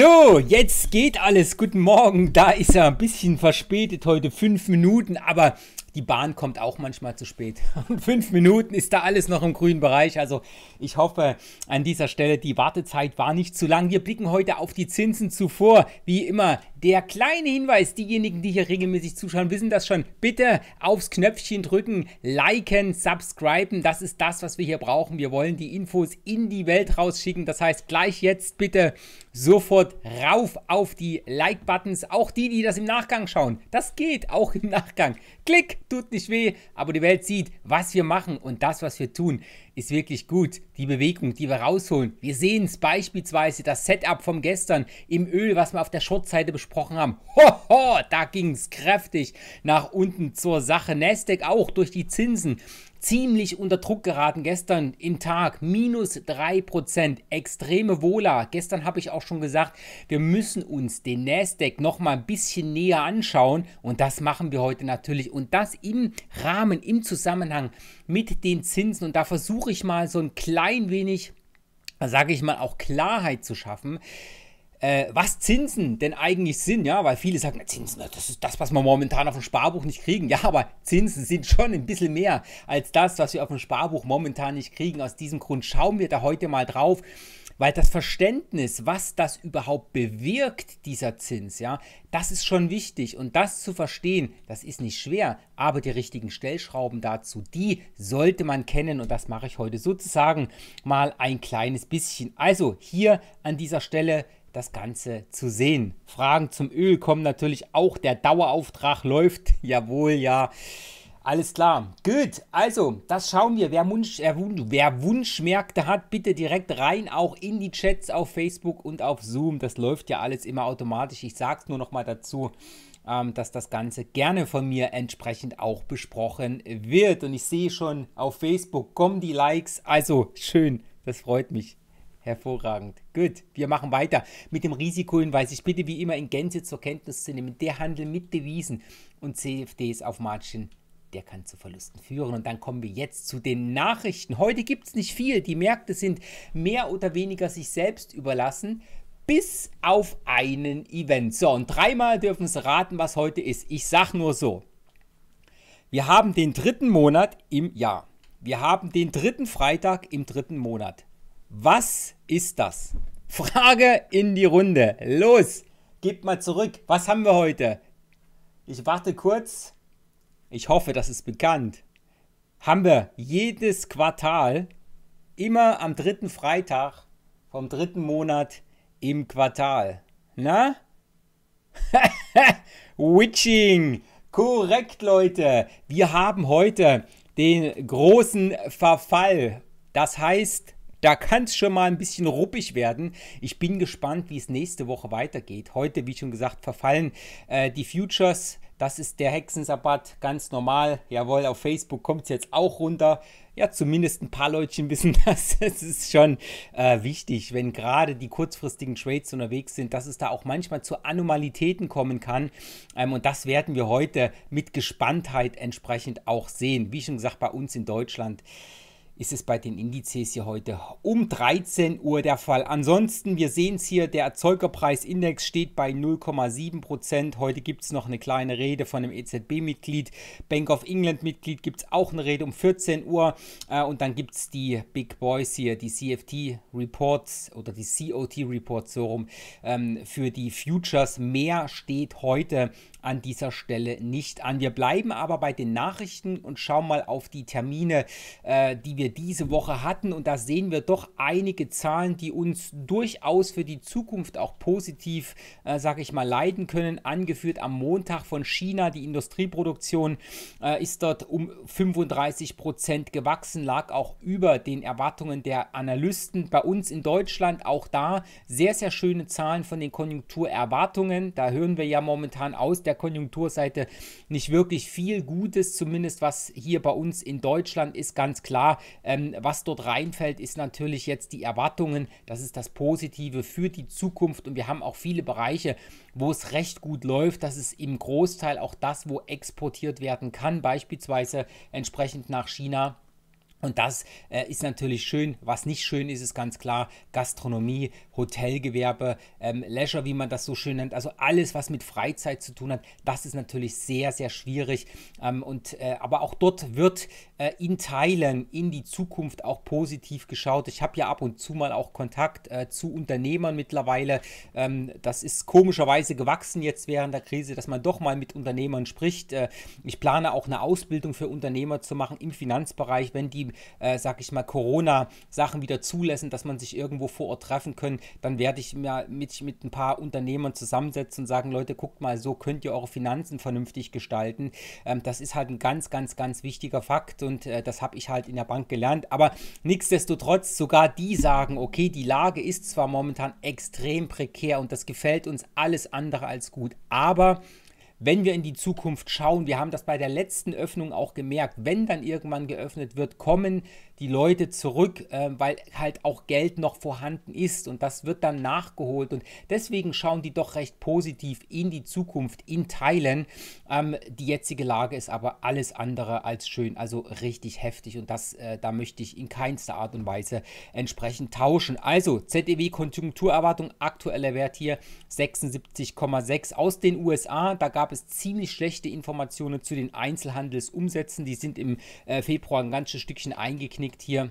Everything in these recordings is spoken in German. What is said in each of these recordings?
So, jetzt geht alles. Guten Morgen. Da ist er ein bisschen verspätet heute, fünf Minuten, aber die Bahn kommt auch manchmal zu spät. fünf Minuten ist da alles noch im grünen Bereich. Also ich hoffe an dieser Stelle, die Wartezeit war nicht zu lang. Wir blicken heute auf die Zinsen zuvor. Wie immer der kleine Hinweis, diejenigen, die hier regelmäßig zuschauen, wissen das schon. Bitte aufs Knöpfchen drücken, liken, subscriben. Das ist das, was wir hier brauchen. Wir wollen die Infos in die Welt rausschicken. Das heißt, gleich jetzt bitte sofort rauf auf die Like-Buttons. Auch die, die das im Nachgang schauen. Das geht auch im Nachgang. Klick, tut nicht weh, aber die Welt sieht, was wir machen und das, was wir tun ist wirklich gut. Die Bewegung, die wir rausholen. Wir sehen es beispielsweise, das Setup von gestern im Öl, was wir auf der Shortseite besprochen haben. Hoho, da ging es kräftig nach unten zur Sache. Nasdaq auch durch die Zinsen ziemlich unter Druck geraten gestern im Tag. Minus 3%, extreme Wohler. Gestern habe ich auch schon gesagt, wir müssen uns den Nasdaq noch mal ein bisschen näher anschauen und das machen wir heute natürlich und das im Rahmen, im Zusammenhang mit den Zinsen und da versuche ich mal so ein klein wenig, sage ich mal, auch Klarheit zu schaffen äh, was Zinsen denn eigentlich sind, ja, weil viele sagen, Zinsen, das ist das, was wir momentan auf dem Sparbuch nicht kriegen. Ja, aber Zinsen sind schon ein bisschen mehr als das, was wir auf dem Sparbuch momentan nicht kriegen. Aus diesem Grund schauen wir da heute mal drauf, weil das Verständnis, was das überhaupt bewirkt, dieser Zins, ja, das ist schon wichtig und das zu verstehen, das ist nicht schwer, aber die richtigen Stellschrauben dazu, die sollte man kennen und das mache ich heute sozusagen mal ein kleines bisschen. Also hier an dieser Stelle das Ganze zu sehen. Fragen zum Öl kommen natürlich auch. Der Dauerauftrag läuft. Jawohl, ja. Alles klar. Gut, also das schauen wir. Wer, Wunsch, äh, wer, Wunschmärkte hat, bitte direkt rein, auch in die Chats auf Facebook und auf Zoom. Das läuft ja alles immer automatisch. Ich sage es nur nochmal dazu, ähm, dass das Ganze gerne von mir entsprechend auch besprochen wird. Und ich sehe schon, auf Facebook kommen die Likes. Also schön, das freut mich. Hervorragend. Gut, wir machen weiter mit dem Risikohinweis. Ich bitte wie immer in Gänze zur Kenntnis zu nehmen. Der Handel mit Devisen und CFDs auf Margin, der kann zu Verlusten führen. Und dann kommen wir jetzt zu den Nachrichten. Heute gibt es nicht viel. Die Märkte sind mehr oder weniger sich selbst überlassen. Bis auf einen Event. So, und dreimal dürfen Sie raten, was heute ist. Ich sage nur so. Wir haben den dritten Monat im Jahr. Wir haben den dritten Freitag im dritten Monat. Was ist das? Frage in die Runde. Los, gebt mal zurück. Was haben wir heute? Ich warte kurz. Ich hoffe, das ist bekannt. Haben wir jedes Quartal, immer am dritten Freitag vom dritten Monat im Quartal. Na? Witching! Korrekt, Leute. Wir haben heute den großen Verfall. Das heißt, da kann es schon mal ein bisschen ruppig werden. Ich bin gespannt, wie es nächste Woche weitergeht. Heute, wie schon gesagt, verfallen äh, die Futures. Das ist der Hexensabbat, ganz normal. Jawohl, auf Facebook kommt es jetzt auch runter. Ja, zumindest ein paar Leutchen wissen das. Es ist schon äh, wichtig, wenn gerade die kurzfristigen Trades unterwegs sind, dass es da auch manchmal zu Anomalitäten kommen kann. Ähm, und das werden wir heute mit Gespanntheit entsprechend auch sehen. Wie schon gesagt, bei uns in Deutschland ist es bei den Indizes hier heute um 13 Uhr der Fall. Ansonsten, wir sehen es hier, der Erzeugerpreisindex steht bei 0,7 Prozent. Heute gibt es noch eine kleine Rede von einem EZB-Mitglied. Bank of England-Mitglied gibt es auch eine Rede um 14 Uhr. Äh, und dann gibt es die Big Boys hier, die CFT-Reports oder die COT-Reports so rum ähm, für die Futures. Mehr steht heute an dieser Stelle nicht an. Wir bleiben aber bei den Nachrichten und schauen mal auf die Termine, äh, die wir diese Woche hatten. Und da sehen wir doch einige Zahlen, die uns durchaus für die Zukunft auch positiv, äh, sage ich mal, leiden können. Angeführt am Montag von China, die Industrieproduktion äh, ist dort um 35 Prozent gewachsen, lag auch über den Erwartungen der Analysten. Bei uns in Deutschland auch da sehr, sehr schöne Zahlen von den Konjunkturerwartungen. Da hören wir ja momentan aus der Konjunkturseite nicht wirklich viel Gutes, zumindest was hier bei uns in Deutschland ist, ganz klar. Ähm, was dort reinfällt, ist natürlich jetzt die Erwartungen. Das ist das Positive für die Zukunft und wir haben auch viele Bereiche, wo es recht gut läuft. Das ist im Großteil auch das, wo exportiert werden kann, beispielsweise entsprechend nach China und das äh, ist natürlich schön. Was nicht schön ist, ist ganz klar Gastronomie, Hotelgewerbe, ähm, Leisure, wie man das so schön nennt. Also alles, was mit Freizeit zu tun hat, das ist natürlich sehr, sehr schwierig. Ähm, und, äh, aber auch dort wird äh, in Teilen in die Zukunft auch positiv geschaut. Ich habe ja ab und zu mal auch Kontakt äh, zu Unternehmern mittlerweile. Ähm, das ist komischerweise gewachsen jetzt während der Krise, dass man doch mal mit Unternehmern spricht. Äh, ich plane auch eine Ausbildung für Unternehmer zu machen im Finanzbereich, wenn die äh, sag ich mal, Corona-Sachen wieder zulassen, dass man sich irgendwo vor Ort treffen kann, dann werde ich mir mit, mit ein paar Unternehmern zusammensetzen und sagen, Leute, guckt mal, so könnt ihr eure Finanzen vernünftig gestalten. Ähm, das ist halt ein ganz, ganz, ganz wichtiger Fakt und äh, das habe ich halt in der Bank gelernt. Aber nichtsdestotrotz, sogar die sagen, okay, die Lage ist zwar momentan extrem prekär und das gefällt uns alles andere als gut, aber wenn wir in die Zukunft schauen, wir haben das bei der letzten Öffnung auch gemerkt, wenn dann irgendwann geöffnet wird, kommen die Leute zurück, äh, weil halt auch Geld noch vorhanden ist und das wird dann nachgeholt. Und deswegen schauen die doch recht positiv in die Zukunft in Teilen. Ähm, die jetzige Lage ist aber alles andere als schön, also richtig heftig und das, äh, da möchte ich in keinster Art und Weise entsprechend tauschen. Also ZDW Konjunkturerwartung, aktueller Wert hier 76,6 aus den USA. Da gab es ziemlich schlechte Informationen zu den Einzelhandelsumsätzen. Die sind im äh, Februar ein ganzes Stückchen eingeknickt liegt hier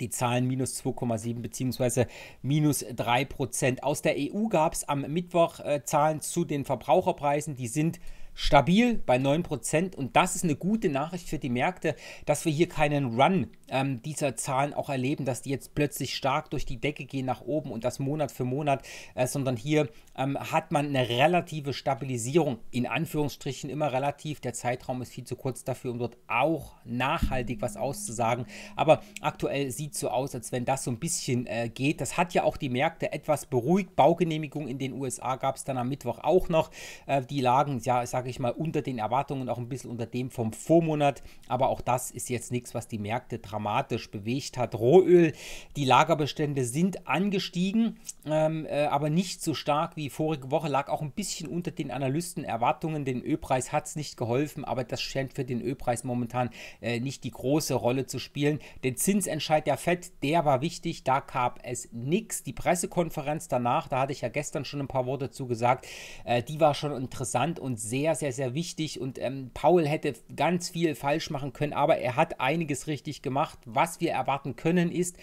die Zahlen minus 2,7 bzw. minus 3 Prozent. Aus der EU gab es am Mittwoch äh, Zahlen zu den Verbraucherpreisen. Die sind stabil bei 9% und das ist eine gute Nachricht für die Märkte, dass wir hier keinen Run ähm, dieser Zahlen auch erleben, dass die jetzt plötzlich stark durch die Decke gehen nach oben und das Monat für Monat, äh, sondern hier ähm, hat man eine relative Stabilisierung, in Anführungsstrichen immer relativ, der Zeitraum ist viel zu kurz dafür, um dort auch nachhaltig was auszusagen, aber aktuell sieht es so aus, als wenn das so ein bisschen äh, geht. Das hat ja auch die Märkte etwas beruhigt, Baugenehmigung in den USA gab es dann am Mittwoch auch noch, äh, die lagen, ja, ich sage ich mal, unter den Erwartungen, auch ein bisschen unter dem vom Vormonat. Aber auch das ist jetzt nichts, was die Märkte dramatisch bewegt hat. Rohöl, die Lagerbestände sind angestiegen, ähm, äh, aber nicht so stark wie vorige Woche, lag auch ein bisschen unter den Analystenerwartungen. Den Ölpreis hat es nicht geholfen, aber das scheint für den Ölpreis momentan äh, nicht die große Rolle zu spielen. Den Zinsentscheid der FED, der war wichtig, da gab es nichts. Die Pressekonferenz danach, da hatte ich ja gestern schon ein paar Worte zu gesagt, äh, die war schon interessant und sehr, sehr, sehr wichtig und ähm, Paul hätte ganz viel falsch machen können, aber er hat einiges richtig gemacht. Was wir erwarten können ist,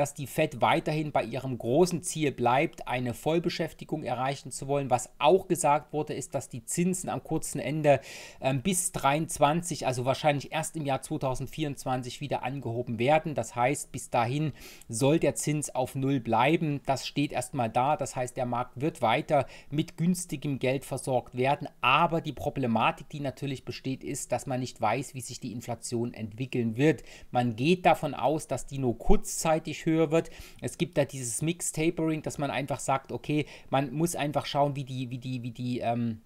dass die Fed weiterhin bei ihrem großen Ziel bleibt, eine Vollbeschäftigung erreichen zu wollen. Was auch gesagt wurde, ist, dass die Zinsen am kurzen Ende ähm, bis 23, also wahrscheinlich erst im Jahr 2024 wieder angehoben werden. Das heißt, bis dahin soll der Zins auf Null bleiben. Das steht erstmal da. Das heißt, der Markt wird weiter mit günstigem Geld versorgt werden. Aber die Problematik, die natürlich besteht, ist, dass man nicht weiß, wie sich die Inflation entwickeln wird. Man geht davon aus, dass die nur kurzzeitig höher dafür wird. Es gibt da dieses Mix-Tapering, dass man einfach sagt, okay, man muss einfach schauen, wie die, wie die, wie die, ähm,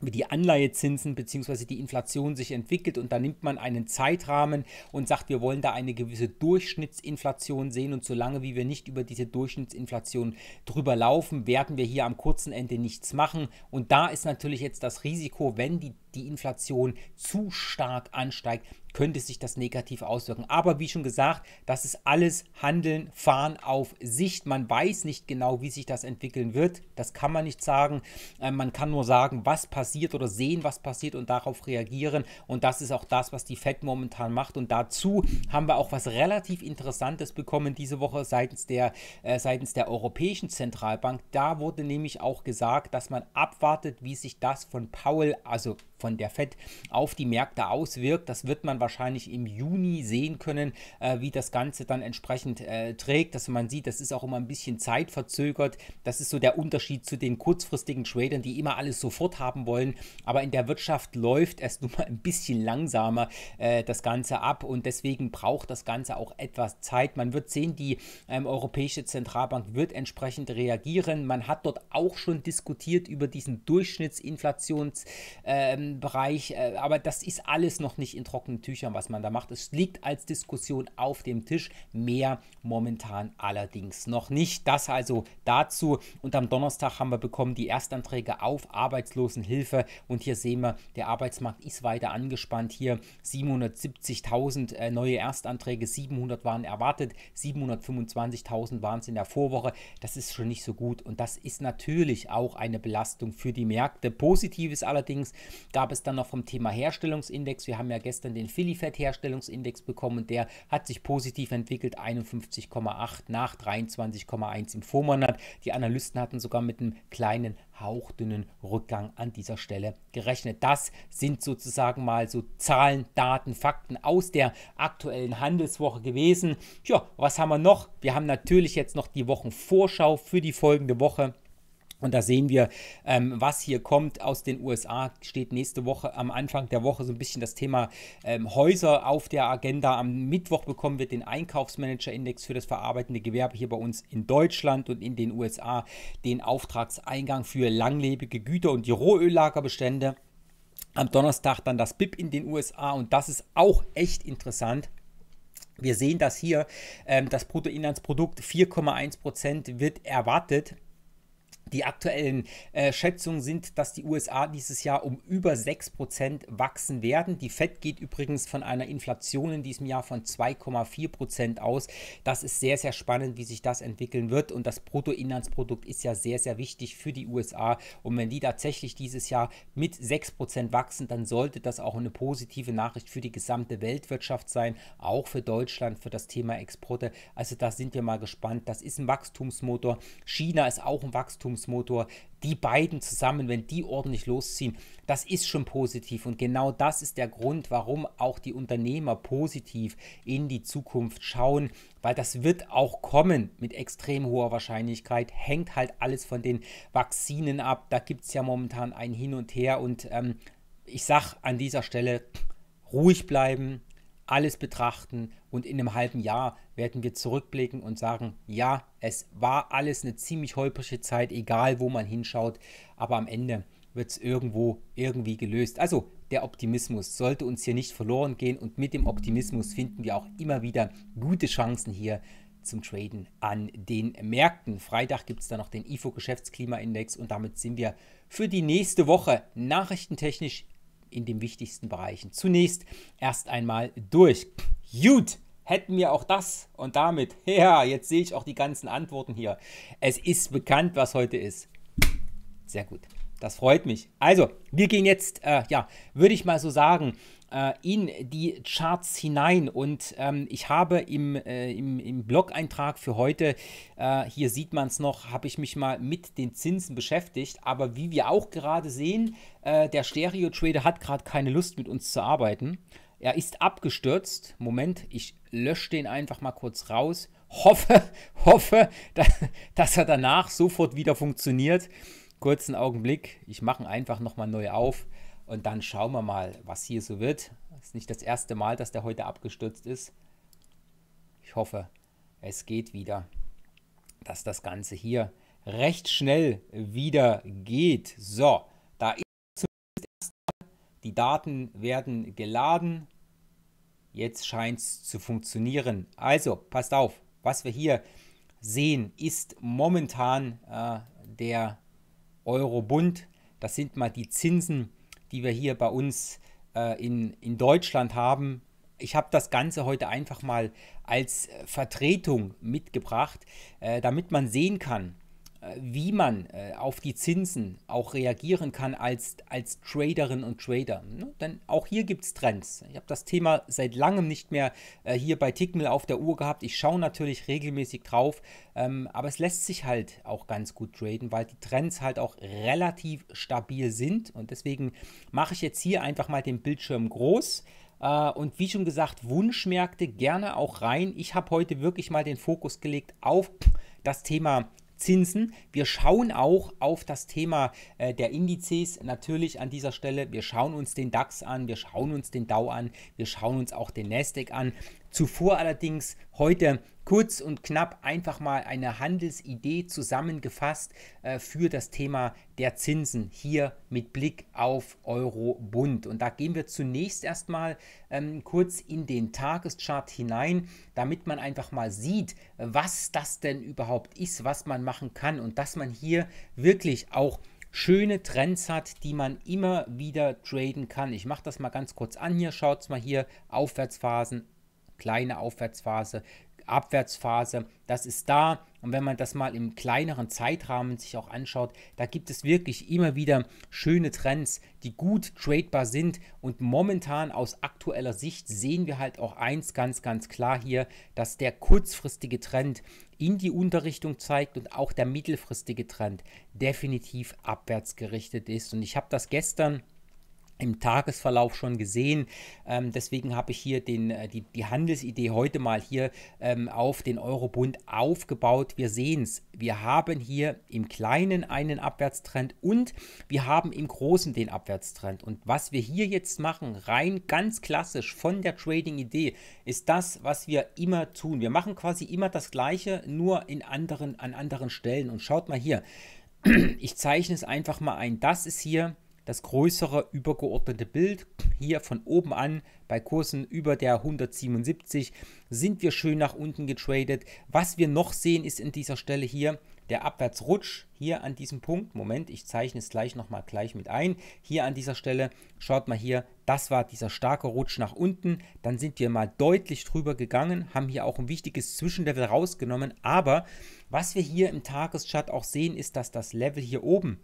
wie die Anleihezinsen bzw. die Inflation sich entwickelt und da nimmt man einen Zeitrahmen und sagt, wir wollen da eine gewisse Durchschnittsinflation sehen und solange wie wir nicht über diese Durchschnittsinflation drüber laufen, werden wir hier am kurzen Ende nichts machen und da ist natürlich jetzt das Risiko, wenn die die Inflation zu stark ansteigt, könnte sich das negativ auswirken. Aber wie schon gesagt, das ist alles Handeln, Fahren auf Sicht. Man weiß nicht genau, wie sich das entwickeln wird. Das kann man nicht sagen. Äh, man kann nur sagen, was passiert oder sehen, was passiert und darauf reagieren. Und das ist auch das, was die Fed momentan macht. Und dazu haben wir auch was relativ Interessantes bekommen diese Woche seitens der, äh, seitens der Europäischen Zentralbank. Da wurde nämlich auch gesagt, dass man abwartet, wie sich das von Paul, also von der FED auf die Märkte auswirkt. Das wird man wahrscheinlich im Juni sehen können, äh, wie das Ganze dann entsprechend äh, trägt. Dass man sieht, das ist auch immer ein bisschen zeitverzögert. Das ist so der Unterschied zu den kurzfristigen Tradern, die immer alles sofort haben wollen. Aber in der Wirtschaft läuft es nun mal ein bisschen langsamer äh, das Ganze ab und deswegen braucht das Ganze auch etwas Zeit. Man wird sehen, die ähm, Europäische Zentralbank wird entsprechend reagieren. Man hat dort auch schon diskutiert über diesen Durchschnittsinflations ähm, Bereich, äh, aber das ist alles noch nicht in trockenen Tüchern, was man da macht. Es liegt als Diskussion auf dem Tisch, mehr momentan allerdings noch nicht. Das also dazu. Und am Donnerstag haben wir bekommen die Erstanträge auf Arbeitslosenhilfe und hier sehen wir, der Arbeitsmarkt ist weiter angespannt. Hier 770.000 äh, neue Erstanträge, 700 waren erwartet, 725.000 waren es in der Vorwoche. Das ist schon nicht so gut und das ist natürlich auch eine Belastung für die Märkte. Positives allerdings, dass gab es dann noch vom Thema Herstellungsindex. Wir haben ja gestern den Filifett Herstellungsindex bekommen und der hat sich positiv entwickelt, 51,8 nach 23,1 im Vormonat. Die Analysten hatten sogar mit einem kleinen hauchdünnen Rückgang an dieser Stelle gerechnet. Das sind sozusagen mal so Zahlen, Daten, Fakten aus der aktuellen Handelswoche gewesen. Tja, was haben wir noch? Wir haben natürlich jetzt noch die Wochenvorschau für die folgende Woche. Und da sehen wir, ähm, was hier kommt aus den USA. Steht nächste Woche am Anfang der Woche so ein bisschen das Thema ähm, Häuser auf der Agenda. Am Mittwoch bekommen wir den Einkaufsmanager-Index für das verarbeitende Gewerbe hier bei uns in Deutschland und in den USA, den Auftragseingang für langlebige Güter und die Rohöllagerbestände. Am Donnerstag dann das BIP in den USA und das ist auch echt interessant. Wir sehen, dass hier ähm, das Bruttoinlandsprodukt 4,1% wird erwartet die aktuellen äh, Schätzungen sind, dass die USA dieses Jahr um über 6% wachsen werden. Die FED geht übrigens von einer Inflation in diesem Jahr von 2,4% aus. Das ist sehr, sehr spannend, wie sich das entwickeln wird. Und das Bruttoinlandsprodukt ist ja sehr, sehr wichtig für die USA. Und wenn die tatsächlich dieses Jahr mit 6% wachsen, dann sollte das auch eine positive Nachricht für die gesamte Weltwirtschaft sein, auch für Deutschland, für das Thema Exporte. Also da sind wir mal gespannt. Das ist ein Wachstumsmotor. China ist auch ein Wachstumsmotor. Wachstumsmotor. Die beiden zusammen, wenn die ordentlich losziehen, das ist schon positiv. Und genau das ist der Grund, warum auch die Unternehmer positiv in die Zukunft schauen, weil das wird auch kommen mit extrem hoher Wahrscheinlichkeit. Hängt halt alles von den Vakzinen ab. Da gibt es ja momentan ein Hin und Her. Und ähm, ich sage an dieser Stelle, ruhig bleiben, alles betrachten und in einem halben Jahr werden wir zurückblicken und sagen, ja, es war alles eine ziemlich holprige Zeit, egal wo man hinschaut, aber am Ende wird es irgendwo irgendwie gelöst. Also der Optimismus sollte uns hier nicht verloren gehen und mit dem Optimismus finden wir auch immer wieder gute Chancen hier zum Traden an den Märkten. Freitag gibt es dann noch den IFO Geschäftsklimaindex und damit sind wir für die nächste Woche nachrichtentechnisch in den wichtigsten Bereichen zunächst erst einmal durch. Gut, hätten wir auch das und damit, ja, jetzt sehe ich auch die ganzen Antworten hier. Es ist bekannt, was heute ist. Sehr gut. Das freut mich. Also, wir gehen jetzt, äh, ja, würde ich mal so sagen, äh, in die Charts hinein. Und ähm, ich habe im, äh, im, im Blog-Eintrag für heute, äh, hier sieht man es noch, habe ich mich mal mit den Zinsen beschäftigt. Aber wie wir auch gerade sehen, äh, der Stereo-Trader hat gerade keine Lust mit uns zu arbeiten. Er ist abgestürzt. Moment, ich lösche den einfach mal kurz raus. Hoffe, hoffe, dass, dass er danach sofort wieder funktioniert. Kurzen Augenblick, ich mache ihn einfach nochmal neu auf. Und dann schauen wir mal, was hier so wird. Ist nicht das erste Mal, dass der heute abgestürzt ist. Ich hoffe, es geht wieder, dass das Ganze hier recht schnell wieder geht. So, da ist erstmal die Daten werden geladen. Jetzt scheint es zu funktionieren. Also, passt auf, was wir hier sehen, ist momentan äh, der Eurobund. Das sind mal die Zinsen die wir hier bei uns äh, in, in Deutschland haben. Ich habe das Ganze heute einfach mal als Vertretung mitgebracht, äh, damit man sehen kann, äh, wie man äh, auf die Zinsen auch reagieren kann als, als Traderin und Trader. Ne? Denn auch hier gibt es Trends. Ich habe das Thema seit langem nicht mehr äh, hier bei Tickmill auf der Uhr gehabt. Ich schaue natürlich regelmäßig drauf, ähm, aber es lässt sich halt auch ganz gut traden, weil die Trends halt auch relativ stabil sind. Und deswegen mache ich jetzt hier einfach mal den Bildschirm groß. und wie schon gesagt, Wunschmärkte gerne auch rein. Ich habe heute wirklich mal den Fokus gelegt auf das Thema Zinsen. Wir schauen auch auf das Thema äh, der Indizes natürlich an dieser Stelle. Wir schauen uns den DAX an, wir schauen uns den Dow an, wir schauen uns auch den Nasdaq an. Zuvor allerdings heute kurz und knapp einfach mal eine Handelsidee zusammengefasst äh, für das Thema der Zinsen hier mit Blick auf Eurobund. Und da gehen wir zunächst erstmal ähm, kurz in den Tageschart hinein, damit man einfach mal sieht, was das denn überhaupt ist, was man machen kann und dass man hier wirklich auch schöne Trends hat, die man immer wieder traden kann. Ich mache das mal ganz kurz an hier. Schaut mal hier, Aufwärtsphasen, kleine Aufwärtsphase, Abwärtsphase, das ist da. Und wenn man das mal im kleineren Zeitrahmen sich auch anschaut, da gibt es wirklich immer wieder schöne Trends, die gut tradebar sind. Und momentan aus aktueller Sicht sehen wir halt auch eins ganz, ganz klar hier, dass der kurzfristige Trend in die Unterrichtung zeigt und auch der mittelfristige Trend definitiv abwärts gerichtet ist. Und ich habe das gestern im Tagesverlauf schon gesehen. Ähm, deswegen habe ich hier den, äh, die, die Handelsidee heute mal hier ähm, auf den Eurobund aufgebaut. Wir sehen es. Wir haben hier im Kleinen einen Abwärtstrend und wir haben im Großen den Abwärtstrend. Und was wir hier jetzt machen, rein ganz klassisch von der Trading-Idee, ist das, was wir immer tun. Wir machen quasi immer das Gleiche, nur in anderen, an anderen Stellen. Und schaut mal hier. Ich zeichne es einfach mal ein. Das ist hier das größere übergeordnete Bild. Hier von oben an bei Kursen über der 177 sind wir schön nach unten getradet. Was wir noch sehen ist in dieser Stelle hier der Abwärtsrutsch hier an diesem Punkt. Moment, ich zeichne es gleich nochmal gleich mit ein. Hier an dieser Stelle, schaut mal hier, das war dieser starke Rutsch nach unten. Dann sind wir mal deutlich drüber gegangen, haben hier auch ein wichtiges Zwischenlevel rausgenommen. Aber was wir hier im Tageschart auch sehen, ist, dass das Level hier oben,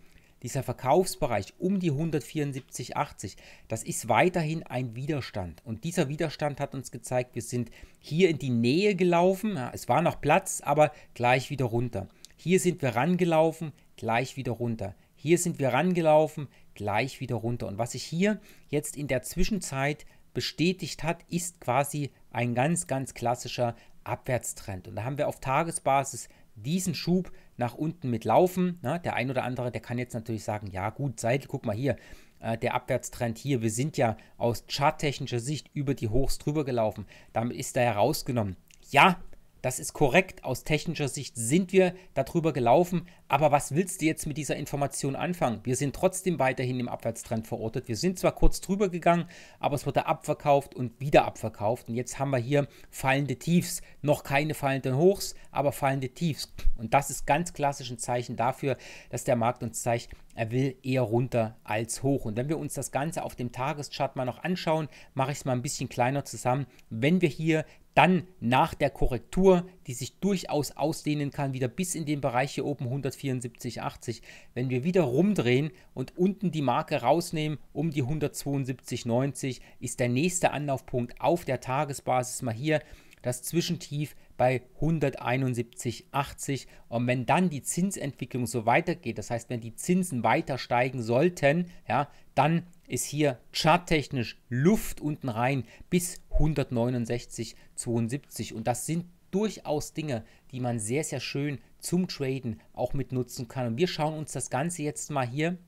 dieser Verkaufsbereich um die 174,80, das ist weiterhin ein Widerstand. Und dieser Widerstand hat uns gezeigt, wir sind hier in die Nähe gelaufen. Ja, es war noch Platz, aber gleich wieder runter. Hier sind wir rangelaufen, gleich wieder runter. Hier sind wir rangelaufen, gleich wieder runter. Und was sich hier jetzt in der Zwischenzeit bestätigt hat, ist quasi ein ganz, ganz klassischer Abwärtstrend. Und da haben wir auf Tagesbasis diesen Schub nach unten mit laufen. Na, ne? der ein oder andere, der kann jetzt natürlich sagen, ja gut, Seidel, guck mal hier, äh, der Abwärtstrend hier, wir sind ja aus charttechnischer Sicht über die Hochs drüber gelaufen. Damit ist er herausgenommen. Ja, das ist korrekt. Aus technischer Sicht sind wir darüber gelaufen. Aber was willst du jetzt mit dieser Information anfangen? Wir sind trotzdem weiterhin im Abwärtstrend verortet. Wir sind zwar kurz drüber gegangen, aber es wurde abverkauft und wieder abverkauft. Und jetzt haben wir hier fallende Tiefs. Noch keine fallenden Hochs, aber fallende Tiefs. Und das ist ganz klassisch ein Zeichen dafür, dass der Markt uns zeigt, er will eher runter als hoch. Und wenn wir uns das Ganze auf dem Tageschart mal noch anschauen, mache ich es mal ein bisschen kleiner zusammen. Wenn wir hier dann nach der Korrektur, die sich durchaus ausdehnen kann, wieder bis in den Bereich hier oben 174,80. Wenn wir wieder rumdrehen und unten die Marke rausnehmen, um die 172,90, ist der nächste Anlaufpunkt auf der Tagesbasis mal hier das Zwischentief bei 171,80. Und wenn dann die Zinsentwicklung so weitergeht, das heißt, wenn die Zinsen weiter steigen sollten, ja, dann ist hier charttechnisch Luft unten rein bis 169,72 und das sind durchaus Dinge, die man sehr, sehr schön zum Traden auch mit nutzen kann. Und wir schauen uns das Ganze jetzt mal hier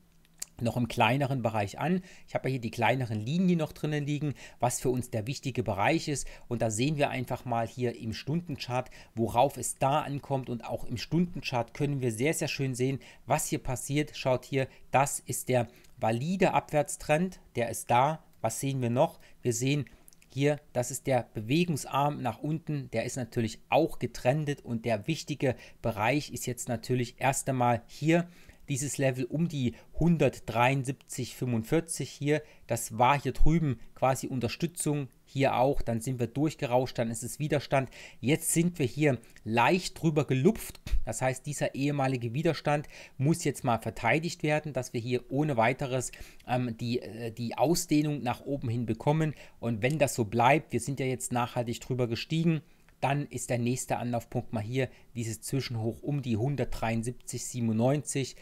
noch im kleineren Bereich an. Ich habe ja hier die kleineren Linien noch drinnen liegen, was für uns der wichtige Bereich ist. Und da sehen wir einfach mal hier im Stundenchart, worauf es da ankommt. Und auch im Stundenchart können wir sehr, sehr schön sehen, was hier passiert. Schaut hier, das ist der valide Abwärtstrend, der ist da. Was sehen wir noch? Wir sehen hier, das ist der Bewegungsarm nach unten, der ist natürlich auch getrendet und der wichtige Bereich ist jetzt natürlich erst einmal hier dieses Level um die 173,45 hier. Das war hier drüben quasi Unterstützung, hier auch. Dann sind wir durchgerauscht, dann ist es Widerstand. Jetzt sind wir hier leicht drüber gelupft. Das heißt, dieser ehemalige Widerstand muss jetzt mal verteidigt werden, dass wir hier ohne weiteres ähm, die, äh, die Ausdehnung nach oben hin bekommen. Und wenn das so bleibt, wir sind ja jetzt nachhaltig drüber gestiegen dann ist der nächste Anlaufpunkt mal hier dieses Zwischenhoch um die 173,97.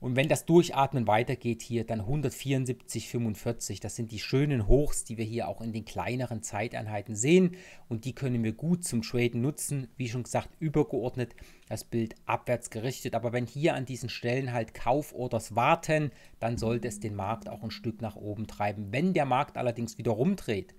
Und wenn das Durchatmen weitergeht hier, dann 174,45. Das sind die schönen Hochs, die wir hier auch in den kleineren Zeiteinheiten sehen. Und die können wir gut zum Traden nutzen. Wie schon gesagt, übergeordnet das Bild abwärts gerichtet. Aber wenn hier an diesen Stellen halt Kauforders warten, dann sollte es den Markt auch ein Stück nach oben treiben. Wenn der Markt allerdings wieder rumdreht,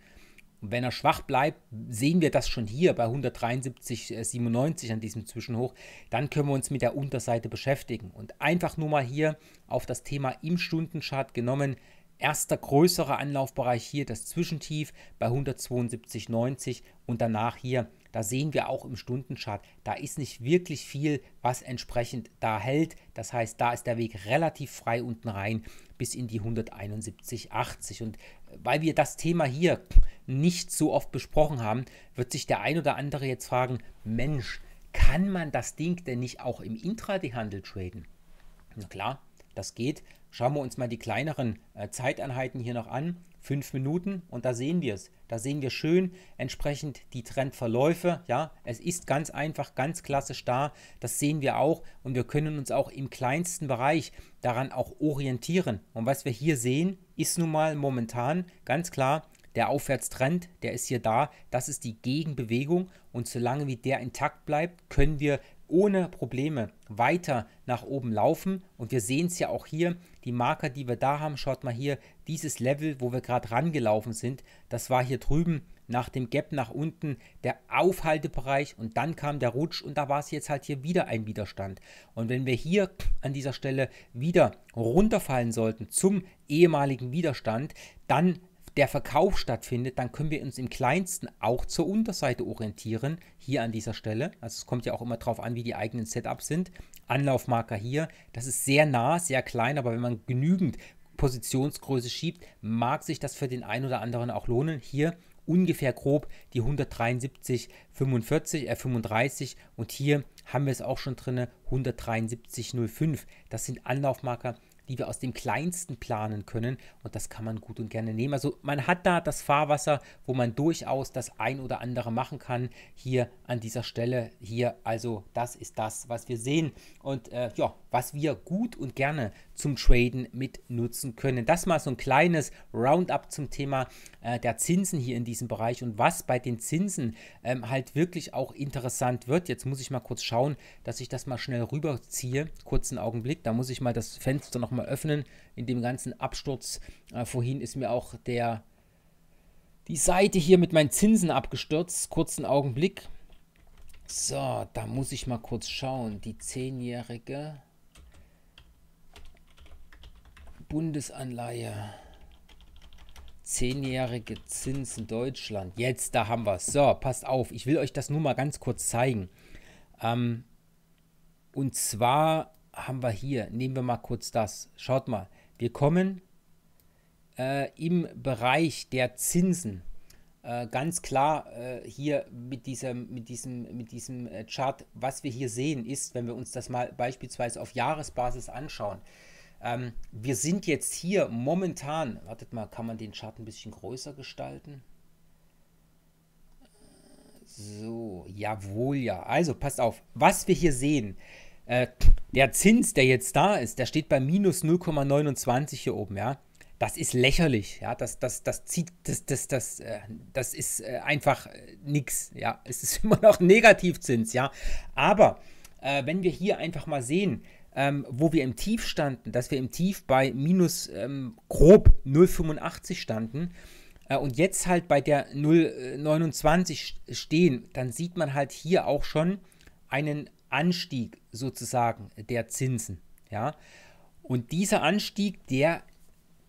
und wenn er schwach bleibt, sehen wir das schon hier bei 173,97 äh, an diesem Zwischenhoch. Dann können wir uns mit der Unterseite beschäftigen. Und einfach nur mal hier auf das Thema im Stundenchart genommen. Erster größerer Anlaufbereich hier das Zwischentief bei 172,90 und danach hier, da sehen wir auch im Stundenchart, da ist nicht wirklich viel, was entsprechend da hält. Das heißt, da ist der Weg relativ frei unten rein bis in die 171,80 und weil wir das Thema hier nicht so oft besprochen haben, wird sich der ein oder andere jetzt fragen, Mensch, kann man das Ding denn nicht auch im Intraday-Handel traden? Na klar, das geht. Schauen wir uns mal die kleineren äh, Zeiteinheiten hier noch an fünf Minuten und da sehen wir es. Da sehen wir schön entsprechend die Trendverläufe. Ja, es ist ganz einfach, ganz klassisch da. Das sehen wir auch und wir können uns auch im kleinsten Bereich daran auch orientieren. Und was wir hier sehen, ist nun mal momentan ganz klar der Aufwärtstrend, der ist hier da. Das ist die Gegenbewegung und solange wie der intakt bleibt, können wir ohne Probleme weiter nach oben laufen. Und wir sehen es ja auch hier, die Marker, die wir da haben, schaut mal hier, dieses Level, wo wir gerade rangelaufen sind, das war hier drüben nach dem Gap nach unten der Aufhaltebereich und dann kam der Rutsch und da war es jetzt halt hier wieder ein Widerstand. Und wenn wir hier an dieser Stelle wieder runterfallen sollten zum ehemaligen Widerstand, dann der Verkauf stattfindet, dann können wir uns im kleinsten auch zur Unterseite orientieren, hier an dieser Stelle. Also es kommt ja auch immer darauf an, wie die eigenen Setups sind. Anlaufmarker hier, das ist sehr nah, sehr klein, aber wenn man genügend Positionsgröße schiebt, mag sich das für den einen oder anderen auch lohnen. Hier ungefähr grob die 173, 45, äh 35 und hier haben wir es auch schon drin, 173,05. Das sind Anlaufmarker, die wir aus dem Kleinsten planen können. Und das kann man gut und gerne nehmen. Also man hat da das Fahrwasser, wo man durchaus das ein oder andere machen kann. Hier an dieser Stelle, hier, also das ist das, was wir sehen. Und äh, ja, was wir gut und gerne zum Traden mit nutzen können. Das mal so ein kleines Roundup zum Thema äh, der Zinsen hier in diesem Bereich und was bei den Zinsen ähm, halt wirklich auch interessant wird. Jetzt muss ich mal kurz schauen, dass ich das mal schnell rüberziehe. Kurzen Augenblick, da muss ich mal das Fenster nochmal öffnen. In dem ganzen Absturz äh, vorhin ist mir auch der die Seite hier mit meinen Zinsen abgestürzt. Kurzen Augenblick. So, da muss ich mal kurz schauen. Die zehnjährige. Bundesanleihe. Zehnjährige Zinsen Deutschland. Jetzt, da haben wir es. So, passt auf. Ich will euch das nur mal ganz kurz zeigen. Ähm, und zwar haben wir hier, nehmen wir mal kurz das. Schaut mal, wir kommen äh, im Bereich der Zinsen äh, ganz klar äh, hier mit, dieser, mit diesem, mit diesem äh, Chart, was wir hier sehen, ist, wenn wir uns das mal beispielsweise auf Jahresbasis anschauen, ähm, wir sind jetzt hier momentan, wartet mal, kann man den Chart ein bisschen größer gestalten? So, jawohl, ja. Also passt auf, was wir hier sehen. Äh, der Zins, der jetzt da ist, der steht bei minus 0,29 hier oben, ja. Das ist lächerlich, ja. Das, das, das zieht, das, das, das, äh, das ist äh, einfach äh, nix, ja. Es ist immer noch Negativzins, ja. Aber äh, wenn wir hier einfach mal sehen, ähm, wo wir im Tief standen, dass wir im Tief bei minus ähm, grob 0,85 standen äh, und jetzt halt bei der 0,29 stehen, dann sieht man halt hier auch schon einen Anstieg sozusagen der Zinsen. Ja? Und dieser Anstieg, der,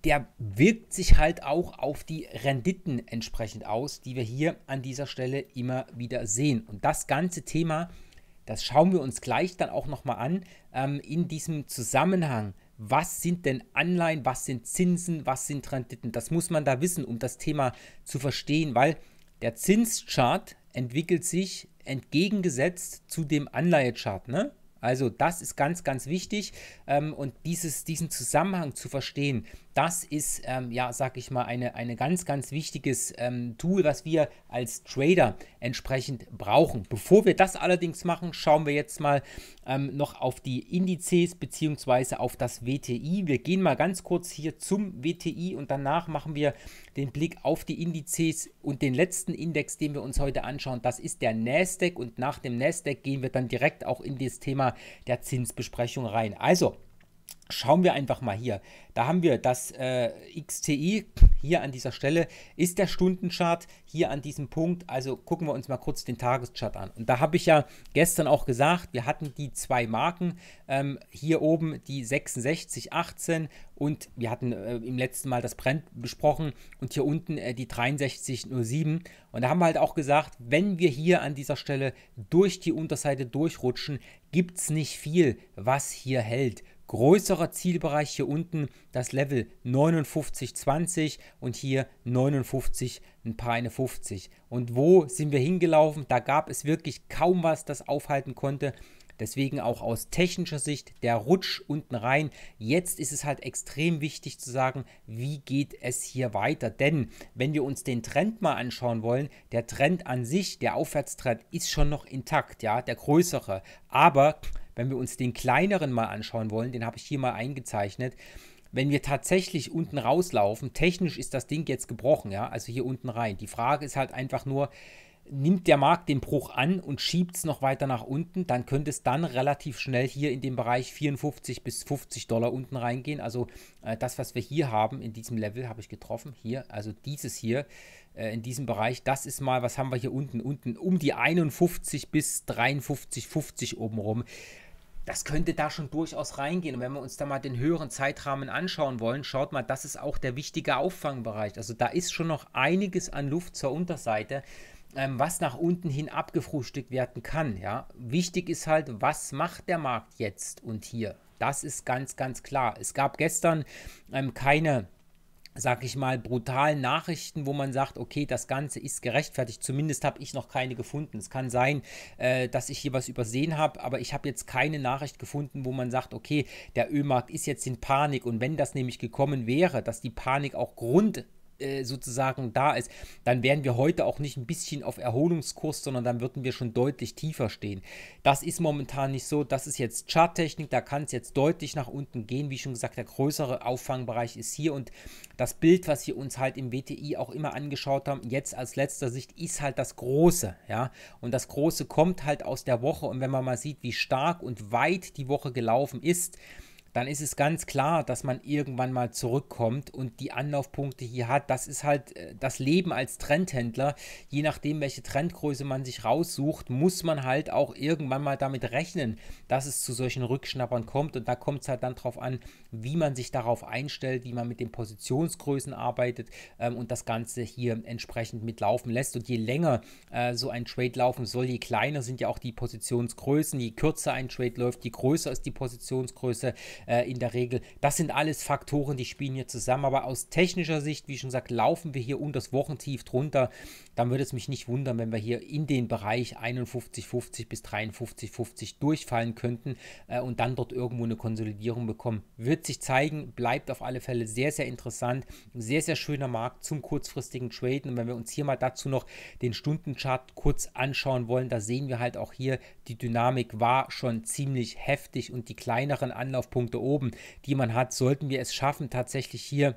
der wirkt sich halt auch auf die Renditen entsprechend aus, die wir hier an dieser Stelle immer wieder sehen. Und das ganze Thema ist das schauen wir uns gleich dann auch nochmal an ähm, in diesem Zusammenhang. Was sind denn Anleihen, was sind Zinsen, was sind Renditen? Das muss man da wissen, um das Thema zu verstehen, weil der Zinschart entwickelt sich entgegengesetzt zu dem Anleihechart. Ne? Also das ist ganz, ganz wichtig ähm, und dieses, diesen Zusammenhang zu verstehen, das ist, ähm, ja, sag ich mal, ein eine ganz, ganz wichtiges ähm, Tool, was wir als Trader entsprechend brauchen. Bevor wir das allerdings machen, schauen wir jetzt mal ähm, noch auf die Indizes bzw. auf das WTI. Wir gehen mal ganz kurz hier zum WTI und danach machen wir den Blick auf die Indizes und den letzten Index, den wir uns heute anschauen, das ist der Nasdaq und nach dem Nasdaq gehen wir dann direkt auch in das Thema der Zinsbesprechung rein. Also, Schauen wir einfach mal hier. Da haben wir das äh, XTI hier an dieser Stelle. Ist der Stundenchart hier an diesem Punkt. Also gucken wir uns mal kurz den Tageschart an. Und da habe ich ja gestern auch gesagt, wir hatten die zwei Marken. Ähm, hier oben die 66,18 und wir hatten äh, im letzten Mal das Brand besprochen und hier unten äh, die 63,07. Und da haben wir halt auch gesagt, wenn wir hier an dieser Stelle durch die Unterseite durchrutschen, gibt es nicht viel, was hier hält größerer Zielbereich hier unten, das Level 59,20 und hier 59, ein paar eine 50. Und wo sind wir hingelaufen? Da gab es wirklich kaum was, das aufhalten konnte. Deswegen auch aus technischer Sicht der Rutsch unten rein. Jetzt ist es halt extrem wichtig zu sagen, wie geht es hier weiter. Denn wenn wir uns den Trend mal anschauen wollen, der Trend an sich, der Aufwärtstrend ist schon noch intakt, ja, der größere. Aber wenn wir uns den kleineren mal anschauen wollen, den habe ich hier mal eingezeichnet, wenn wir tatsächlich unten rauslaufen, technisch ist das Ding jetzt gebrochen, ja, also hier unten rein. Die Frage ist halt einfach nur, nimmt der Markt den Bruch an und schiebt es noch weiter nach unten, dann könnte es dann relativ schnell hier in den Bereich 54 bis 50 Dollar unten reingehen. Also äh, das, was wir hier haben, in diesem Level habe ich getroffen, hier, also dieses hier äh, in diesem Bereich, das ist mal, was haben wir hier unten? Unten um die 51 bis 53, 50 oben rum. Das könnte da schon durchaus reingehen. Und wenn wir uns da mal den höheren Zeitrahmen anschauen wollen, schaut mal, das ist auch der wichtige Auffangbereich. Also da ist schon noch einiges an Luft zur Unterseite ähm, was nach unten hin abgefrühstückt werden kann. Ja? Wichtig ist halt, was macht der Markt jetzt und hier. Das ist ganz, ganz klar. Es gab gestern ähm, keine sag ich mal, brutalen Nachrichten, wo man sagt, okay, das Ganze ist gerechtfertigt. Zumindest habe ich noch keine gefunden. Es kann sein, äh, dass ich hier was übersehen habe, aber ich habe jetzt keine Nachricht gefunden, wo man sagt, okay, der Ölmarkt ist jetzt in Panik. Und wenn das nämlich gekommen wäre, dass die Panik auch Grund äh, sozusagen da ist, dann wären wir heute auch nicht ein bisschen auf Erholungskurs, sondern dann würden wir schon deutlich tiefer stehen. Das ist momentan nicht so. Das ist jetzt Charttechnik, da kann es jetzt deutlich nach unten gehen. Wie schon gesagt, der größere Auffangbereich ist hier und das Bild, was wir uns halt im WTI auch immer angeschaut haben, jetzt als letzter Sicht, ist halt das Große, ja. Und das Große kommt halt aus der Woche und wenn man mal sieht, wie stark und weit die Woche gelaufen ist, dann ist es ganz klar, dass man irgendwann mal zurückkommt und die Anlaufpunkte hier hat. Das ist halt äh, das Leben als Trendhändler. Je nachdem, welche Trendgröße man sich raussucht, muss man halt auch irgendwann mal damit rechnen, dass es zu solchen Rückschnappern kommt. Und da kommt es halt dann drauf an, wie man sich darauf einstellt, wie man mit den Positionsgrößen arbeitet ähm, und das Ganze hier entsprechend mitlaufen lässt. Und je länger äh, so ein Trade laufen soll, je kleiner sind ja auch die Positionsgrößen, je kürzer ein Trade läuft, je größer ist die Positionsgröße äh, in der Regel. Das sind alles Faktoren, die spielen hier zusammen. Aber aus technischer Sicht, wie schon gesagt, laufen wir hier um das Wochentief drunter dann würde es mich nicht wundern, wenn wir hier in den Bereich 51,50 bis 53,50 durchfallen könnten äh, und dann dort irgendwo eine Konsolidierung bekommen. Wird sich zeigen, bleibt auf alle Fälle sehr, sehr interessant. Ein sehr, sehr schöner Markt zum kurzfristigen Traden. Und wenn wir uns hier mal dazu noch den Stundenchart kurz anschauen wollen, da sehen wir halt auch hier, die Dynamik war schon ziemlich heftig und die kleineren Anlaufpunkte oben, die man hat, sollten wir es schaffen, tatsächlich hier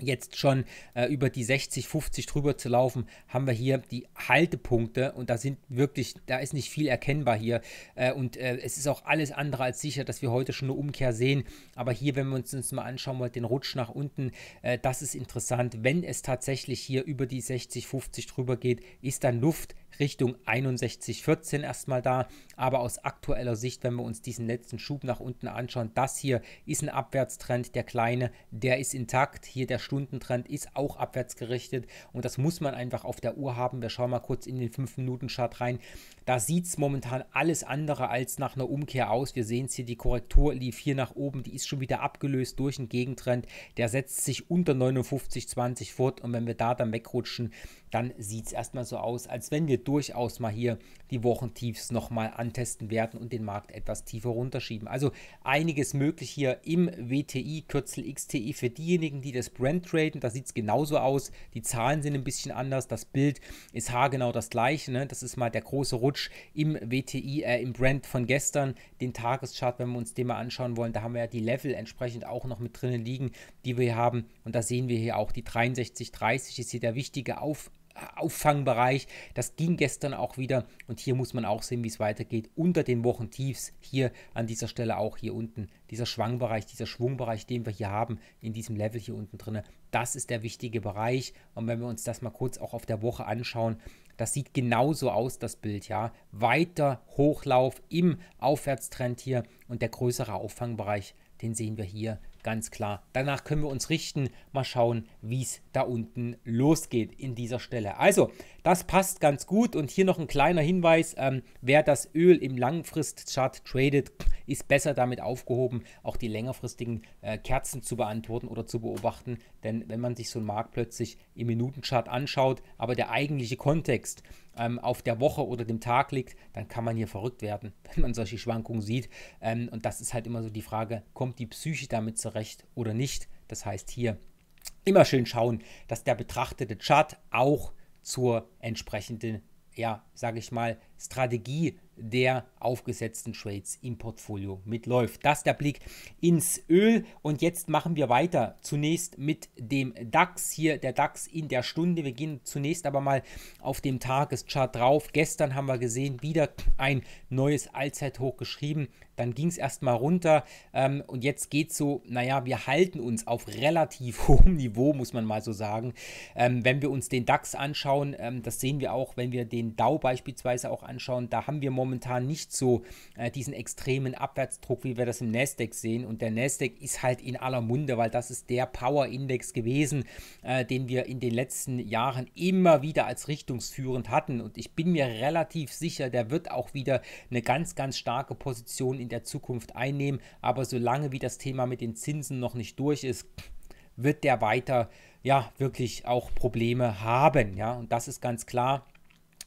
jetzt schon äh, über die 60, 50 drüber zu laufen, haben wir hier die Haltepunkte und da sind wirklich, da ist nicht viel erkennbar hier äh, und äh, es ist auch alles andere als sicher, dass wir heute schon eine Umkehr sehen, aber hier, wenn wir uns das mal anschauen, mal den Rutsch nach unten, äh, das ist interessant, wenn es tatsächlich hier über die 60, 50 drüber geht, ist dann Luft Richtung 61,14 erstmal da, aber aus aktueller Sicht, wenn wir uns diesen letzten Schub nach unten anschauen, das hier ist ein Abwärtstrend, der kleine, der ist intakt, hier der Stundentrend ist auch abwärts gerichtet und das muss man einfach auf der Uhr haben. Wir schauen mal kurz in den 5-Minuten-Chart rein. Da sieht es momentan alles andere als nach einer Umkehr aus. Wir sehen es hier, die Korrektur lief hier nach oben, die ist schon wieder abgelöst durch einen Gegentrend. Der setzt sich unter 59,20 fort und wenn wir da dann wegrutschen, dann sieht es erstmal so aus, als wenn wir durchaus mal hier die Wochentiefs nochmal antesten werden und den Markt etwas tiefer runterschieben. Also einiges möglich hier im WTI, Kürzel XTI. Für diejenigen, die das Brand traden, da sieht es genauso aus. Die Zahlen sind ein bisschen anders. Das Bild ist haargenau das gleiche. Ne? Das ist mal der große Rutsch im WTI, äh, im Brand von gestern. Den Tageschart, wenn wir uns den mal anschauen wollen, da haben wir ja die Level entsprechend auch noch mit drinnen liegen, die wir hier haben. Und da sehen wir hier auch die 63,30 ist hier der wichtige Auf Auffangbereich. Das ging gestern auch wieder und hier muss man auch sehen, wie es weitergeht. Unter den Wochentiefs hier an dieser Stelle auch hier unten dieser Schwangbereich, dieser Schwungbereich, den wir hier haben in diesem Level hier unten drin. Das ist der wichtige Bereich und wenn wir uns das mal kurz auch auf der Woche anschauen, das sieht genauso aus, das Bild, ja. Weiter Hochlauf im Aufwärtstrend hier und der größere Auffangbereich, den sehen wir hier ganz klar. Danach können wir uns richten. Mal schauen, wie es da unten losgeht in dieser Stelle. Also, das passt ganz gut und hier noch ein kleiner Hinweis, ähm, wer das Öl im Langfristchart tradet, ist besser damit aufgehoben, auch die längerfristigen äh, Kerzen zu beantworten oder zu beobachten, denn wenn man sich so einen Markt plötzlich im Minutenchart anschaut, aber der eigentliche Kontext ähm, auf der Woche oder dem Tag liegt, dann kann man hier verrückt werden, wenn man solche Schwankungen sieht ähm, und das ist halt immer so die Frage, kommt die Psyche damit zurecht oder nicht? Das heißt hier immer schön schauen, dass der betrachtete Chart auch zur entsprechenden, ja, sage ich mal, Strategie der aufgesetzten Trades im Portfolio mitläuft. Das ist der Blick ins Öl und jetzt machen wir weiter zunächst mit dem DAX hier, der DAX in der Stunde. Wir gehen zunächst aber mal auf dem Tageschart drauf. Gestern haben wir gesehen, wieder ein neues Allzeithoch geschrieben. Dann ging es erstmal runter ähm, und jetzt geht es so, naja, wir halten uns auf relativ hohem Niveau, muss man mal so sagen. Ähm, wenn wir uns den DAX anschauen, ähm, das sehen wir auch, wenn wir den DAU beispielsweise auch anschauen, da haben wir momentan nicht so äh, diesen extremen Abwärtsdruck, wie wir das im Nasdaq sehen. Und der Nasdaq ist halt in aller Munde, weil das ist der Power-Index gewesen, äh, den wir in den letzten Jahren immer wieder als richtungsführend hatten. Und ich bin mir relativ sicher, der wird auch wieder eine ganz, ganz starke Position in der Zukunft einnehmen. Aber solange wie das Thema mit den Zinsen noch nicht durch ist, wird der weiter ja wirklich auch Probleme haben. Ja, und das ist ganz klar.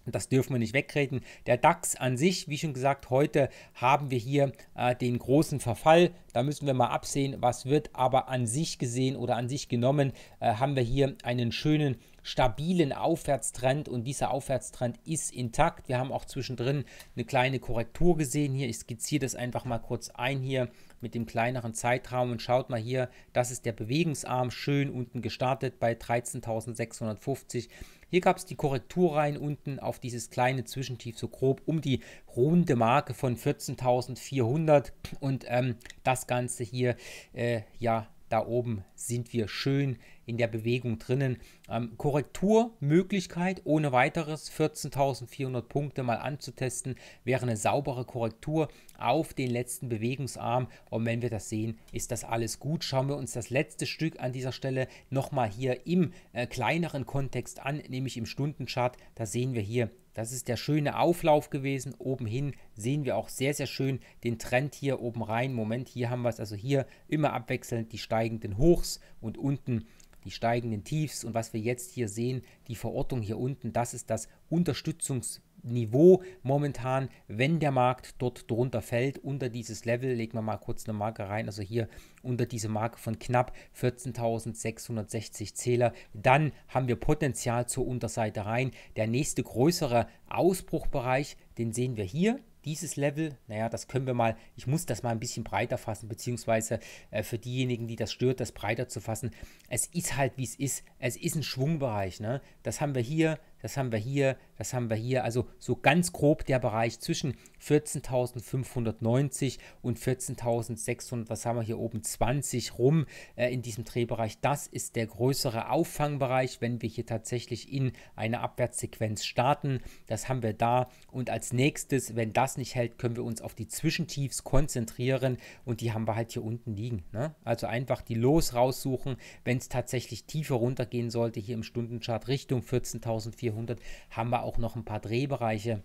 Das dürfen wir nicht wegreden. Der DAX an sich, wie schon gesagt, heute haben wir hier äh, den großen Verfall. Da müssen wir mal absehen, was wird. Aber an sich gesehen oder an sich genommen äh, haben wir hier einen schönen stabilen Aufwärtstrend und dieser Aufwärtstrend ist intakt. Wir haben auch zwischendrin eine kleine Korrektur gesehen hier. Ich skizziere das einfach mal kurz ein hier mit dem kleineren Zeitraum und schaut mal hier, das ist der Bewegungsarm, schön unten gestartet bei 13.650. Hier gab es die Korrektur rein unten auf dieses kleine Zwischentief so grob um die runde Marke von 14.400 und ähm, das Ganze hier, äh, ja, da oben sind wir schön in der Bewegung drinnen. Ähm, Korrekturmöglichkeit ohne weiteres 14.400 Punkte mal anzutesten, wäre eine saubere Korrektur auf den letzten Bewegungsarm. Und wenn wir das sehen, ist das alles gut. Schauen wir uns das letzte Stück an dieser Stelle nochmal hier im äh, kleineren Kontext an, nämlich im Stundenchart. Da sehen wir hier das ist der schöne Auflauf gewesen. Obenhin sehen wir auch sehr, sehr schön den Trend hier oben rein. Moment, hier haben wir es. Also hier immer abwechselnd die steigenden Hochs und unten die steigenden Tiefs und was wir jetzt hier sehen, die Verortung hier unten, das ist das Unterstützungsniveau momentan, wenn der Markt dort drunter fällt, unter dieses Level, legen wir mal kurz eine Marke rein, also hier unter diese Marke von knapp 14.660 Zähler, dann haben wir Potenzial zur Unterseite rein. Der nächste größere Ausbruchbereich, den sehen wir hier, dieses Level, naja, das können wir mal, ich muss das mal ein bisschen breiter fassen, beziehungsweise äh, für diejenigen, die das stört, das breiter zu fassen. Es ist halt, wie es ist. Es ist ein Schwungbereich. Ne? Das haben wir hier, das haben wir hier, das haben wir hier. Also so ganz grob der Bereich zwischen 14.590 und 14.600, was haben wir hier oben, 20 rum äh, in diesem Drehbereich. Das ist der größere Auffangbereich, wenn wir hier tatsächlich in eine Abwärtssequenz starten. Das haben wir da. Und als nächstes, wenn das nicht hält, können wir uns auf die Zwischentiefs konzentrieren. Und die haben wir halt hier unten liegen. Ne? Also einfach die Los raussuchen, wenn es tatsächlich tiefer runtergehen sollte, hier im Stundenchart Richtung 14.400. 400 haben wir auch noch ein paar Drehbereiche,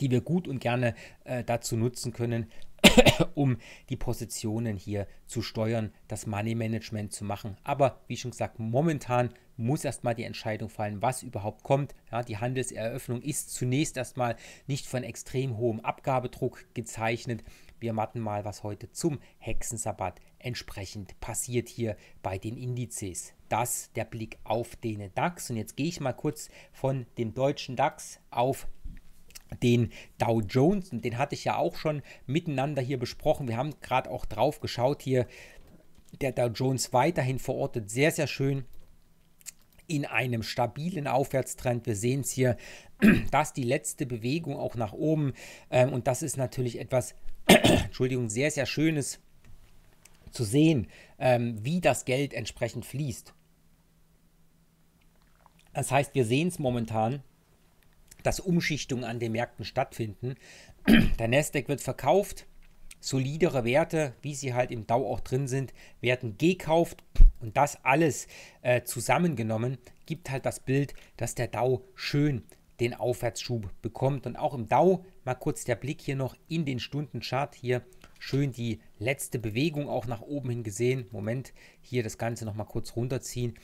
die wir gut und gerne äh, dazu nutzen können, um die Positionen hier zu steuern, das Money Management zu machen. Aber wie schon gesagt, momentan muss erstmal die Entscheidung fallen, was überhaupt kommt. Ja, die Handelseröffnung ist zunächst erstmal nicht von extrem hohem Abgabedruck gezeichnet. Wir matten mal, was heute zum Hexensabbat entsprechend passiert hier bei den Indizes. Das der Blick auf den DAX. Und jetzt gehe ich mal kurz von dem deutschen DAX auf den Dow Jones. Und den hatte ich ja auch schon miteinander hier besprochen. Wir haben gerade auch drauf geschaut hier. Der Dow Jones weiterhin verortet sehr, sehr schön in einem stabilen Aufwärtstrend. Wir sehen es hier, dass die letzte Bewegung auch nach oben ähm, und das ist natürlich etwas, Entschuldigung, sehr, sehr schönes zu sehen, ähm, wie das Geld entsprechend fließt. Das heißt, wir sehen es momentan, dass Umschichtungen an den Märkten stattfinden. Der Nasdaq wird verkauft, solidere Werte, wie sie halt im Dow auch drin sind, werden gekauft und das alles äh, zusammengenommen gibt halt das Bild, dass der Dow schön den Aufwärtsschub bekommt. Und auch im Dow mal kurz der Blick hier noch in den Stundenchart hier. Schön die letzte Bewegung auch nach oben hin gesehen. Moment, hier das Ganze nochmal kurz runterziehen.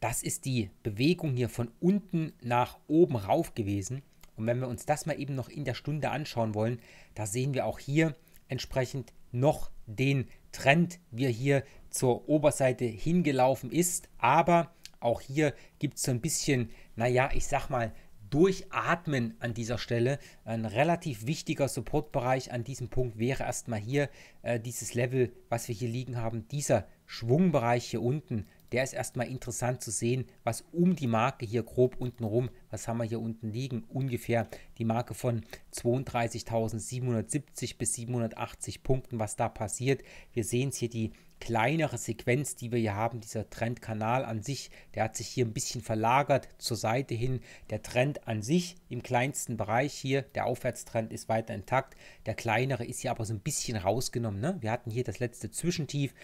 Das ist die Bewegung hier von unten nach oben rauf gewesen. Und wenn wir uns das mal eben noch in der Stunde anschauen wollen, da sehen wir auch hier entsprechend noch den Trend, wie er hier zur Oberseite hingelaufen ist. Aber auch hier gibt es so ein bisschen, naja, ich sag mal, Durchatmen an dieser Stelle. Ein relativ wichtiger Supportbereich an diesem Punkt wäre erstmal hier äh, dieses Level, was wir hier liegen haben. Dieser Schwungbereich hier unten, der ist erstmal interessant zu sehen, was um die Marke hier grob unten rum, was haben wir hier unten liegen? Ungefähr die Marke von 32.770 bis 780 Punkten, was da passiert. Wir sehen es hier, die kleinere Sequenz, die wir hier haben. Dieser Trendkanal an sich, der hat sich hier ein bisschen verlagert zur Seite hin. Der Trend an sich im kleinsten Bereich hier, der Aufwärtstrend ist weiter intakt. Der kleinere ist hier aber so ein bisschen rausgenommen. Ne? Wir hatten hier das letzte Zwischentief.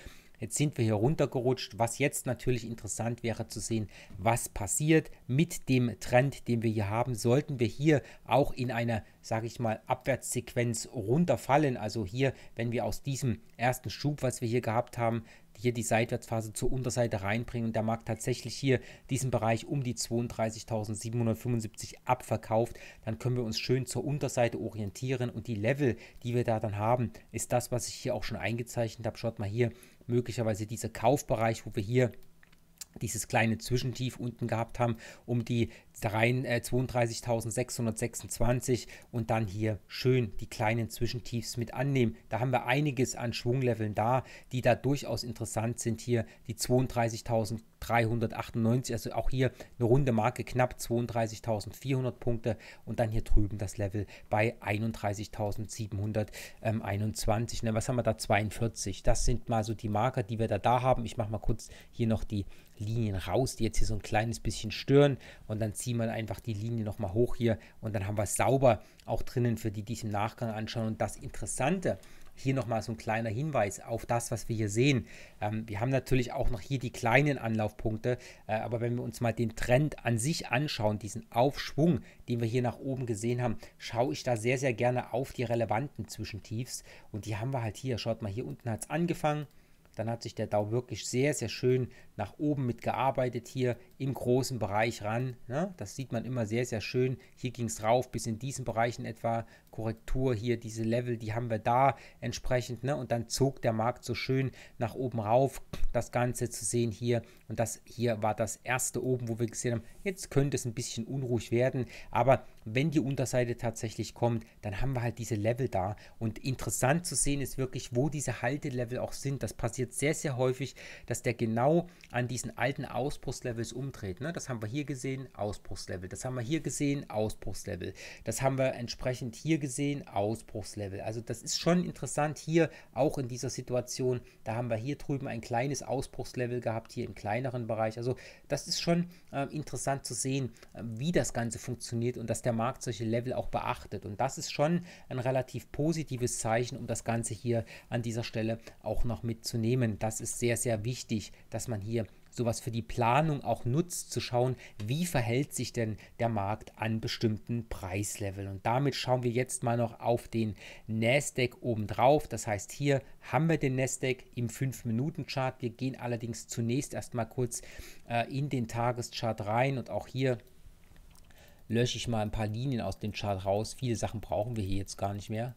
Jetzt sind wir hier runtergerutscht. Was jetzt natürlich interessant wäre zu sehen, was passiert mit dem Trend, den wir hier haben. Sollten wir hier auch in einer, sage ich mal, Abwärtssequenz runterfallen, also hier, wenn wir aus diesem ersten Schub, was wir hier gehabt haben, hier die Seitwärtsphase zur Unterseite reinbringen und der Markt tatsächlich hier diesen Bereich um die 32.775 abverkauft, dann können wir uns schön zur Unterseite orientieren und die Level, die wir da dann haben, ist das, was ich hier auch schon eingezeichnet habe. Schaut mal hier, möglicherweise dieser Kaufbereich, wo wir hier dieses kleine Zwischentief unten gehabt haben, um die rein 32.626 äh, und dann hier schön die kleinen Zwischentiefs mit annehmen. Da haben wir einiges an Schwungleveln da, die da durchaus interessant sind. Hier die 32.398, also auch hier eine runde Marke, knapp 32.400 Punkte und dann hier drüben das Level bei 31.721. Ne, was haben wir da? 42. Das sind mal so die Marker, die wir da, da haben. Ich mache mal kurz hier noch die Linien raus, die jetzt hier so ein kleines bisschen stören und dann ziehen ziehen wir einfach die Linie nochmal hoch hier und dann haben wir es sauber auch drinnen für die, die es im Nachgang anschauen. Und das Interessante, hier nochmal so ein kleiner Hinweis auf das, was wir hier sehen. Ähm, wir haben natürlich auch noch hier die kleinen Anlaufpunkte, äh, aber wenn wir uns mal den Trend an sich anschauen, diesen Aufschwung, den wir hier nach oben gesehen haben, schaue ich da sehr, sehr gerne auf die relevanten Zwischentiefs. Und die haben wir halt hier. Schaut mal, hier unten hat es angefangen. Dann hat sich der Dow wirklich sehr, sehr schön nach oben mitgearbeitet hier im großen Bereich ran. Ne? Das sieht man immer sehr, sehr schön. Hier ging es rauf bis in diesen Bereichen etwa. Korrektur hier, diese Level, die haben wir da entsprechend. Ne? Und dann zog der Markt so schön nach oben rauf. Das Ganze zu sehen hier. Und das hier war das erste oben, wo wir gesehen haben, jetzt könnte es ein bisschen unruhig werden. Aber wenn die Unterseite tatsächlich kommt, dann haben wir halt diese Level da. Und interessant zu sehen ist wirklich, wo diese Haltelevel auch sind. Das passiert sehr, sehr häufig, dass der genau an diesen alten Ausbruchslevels umdreht. Ne? Das haben wir hier gesehen, Ausbruchslevel. Das haben wir hier gesehen, Ausbruchslevel. Das haben wir entsprechend hier gesehen, Ausbruchslevel. Also das ist schon interessant hier auch in dieser Situation. Da haben wir hier drüben ein kleines Ausbruchslevel gehabt, hier im kleineren Bereich. Also das ist schon äh, interessant zu sehen, äh, wie das Ganze funktioniert und dass der Markt solche Level auch beachtet. Und das ist schon ein relativ positives Zeichen, um das Ganze hier an dieser Stelle auch noch mitzunehmen. Das ist sehr, sehr wichtig, dass man hier sowas für die Planung auch nutzt, zu schauen, wie verhält sich denn der Markt an bestimmten Preisleveln. Und damit schauen wir jetzt mal noch auf den Nasdaq obendrauf. Das heißt, hier haben wir den Nasdaq im 5-Minuten-Chart. Wir gehen allerdings zunächst erstmal kurz äh, in den Tageschart rein und auch hier lösche ich mal ein paar Linien aus dem Chart raus. Viele Sachen brauchen wir hier jetzt gar nicht mehr.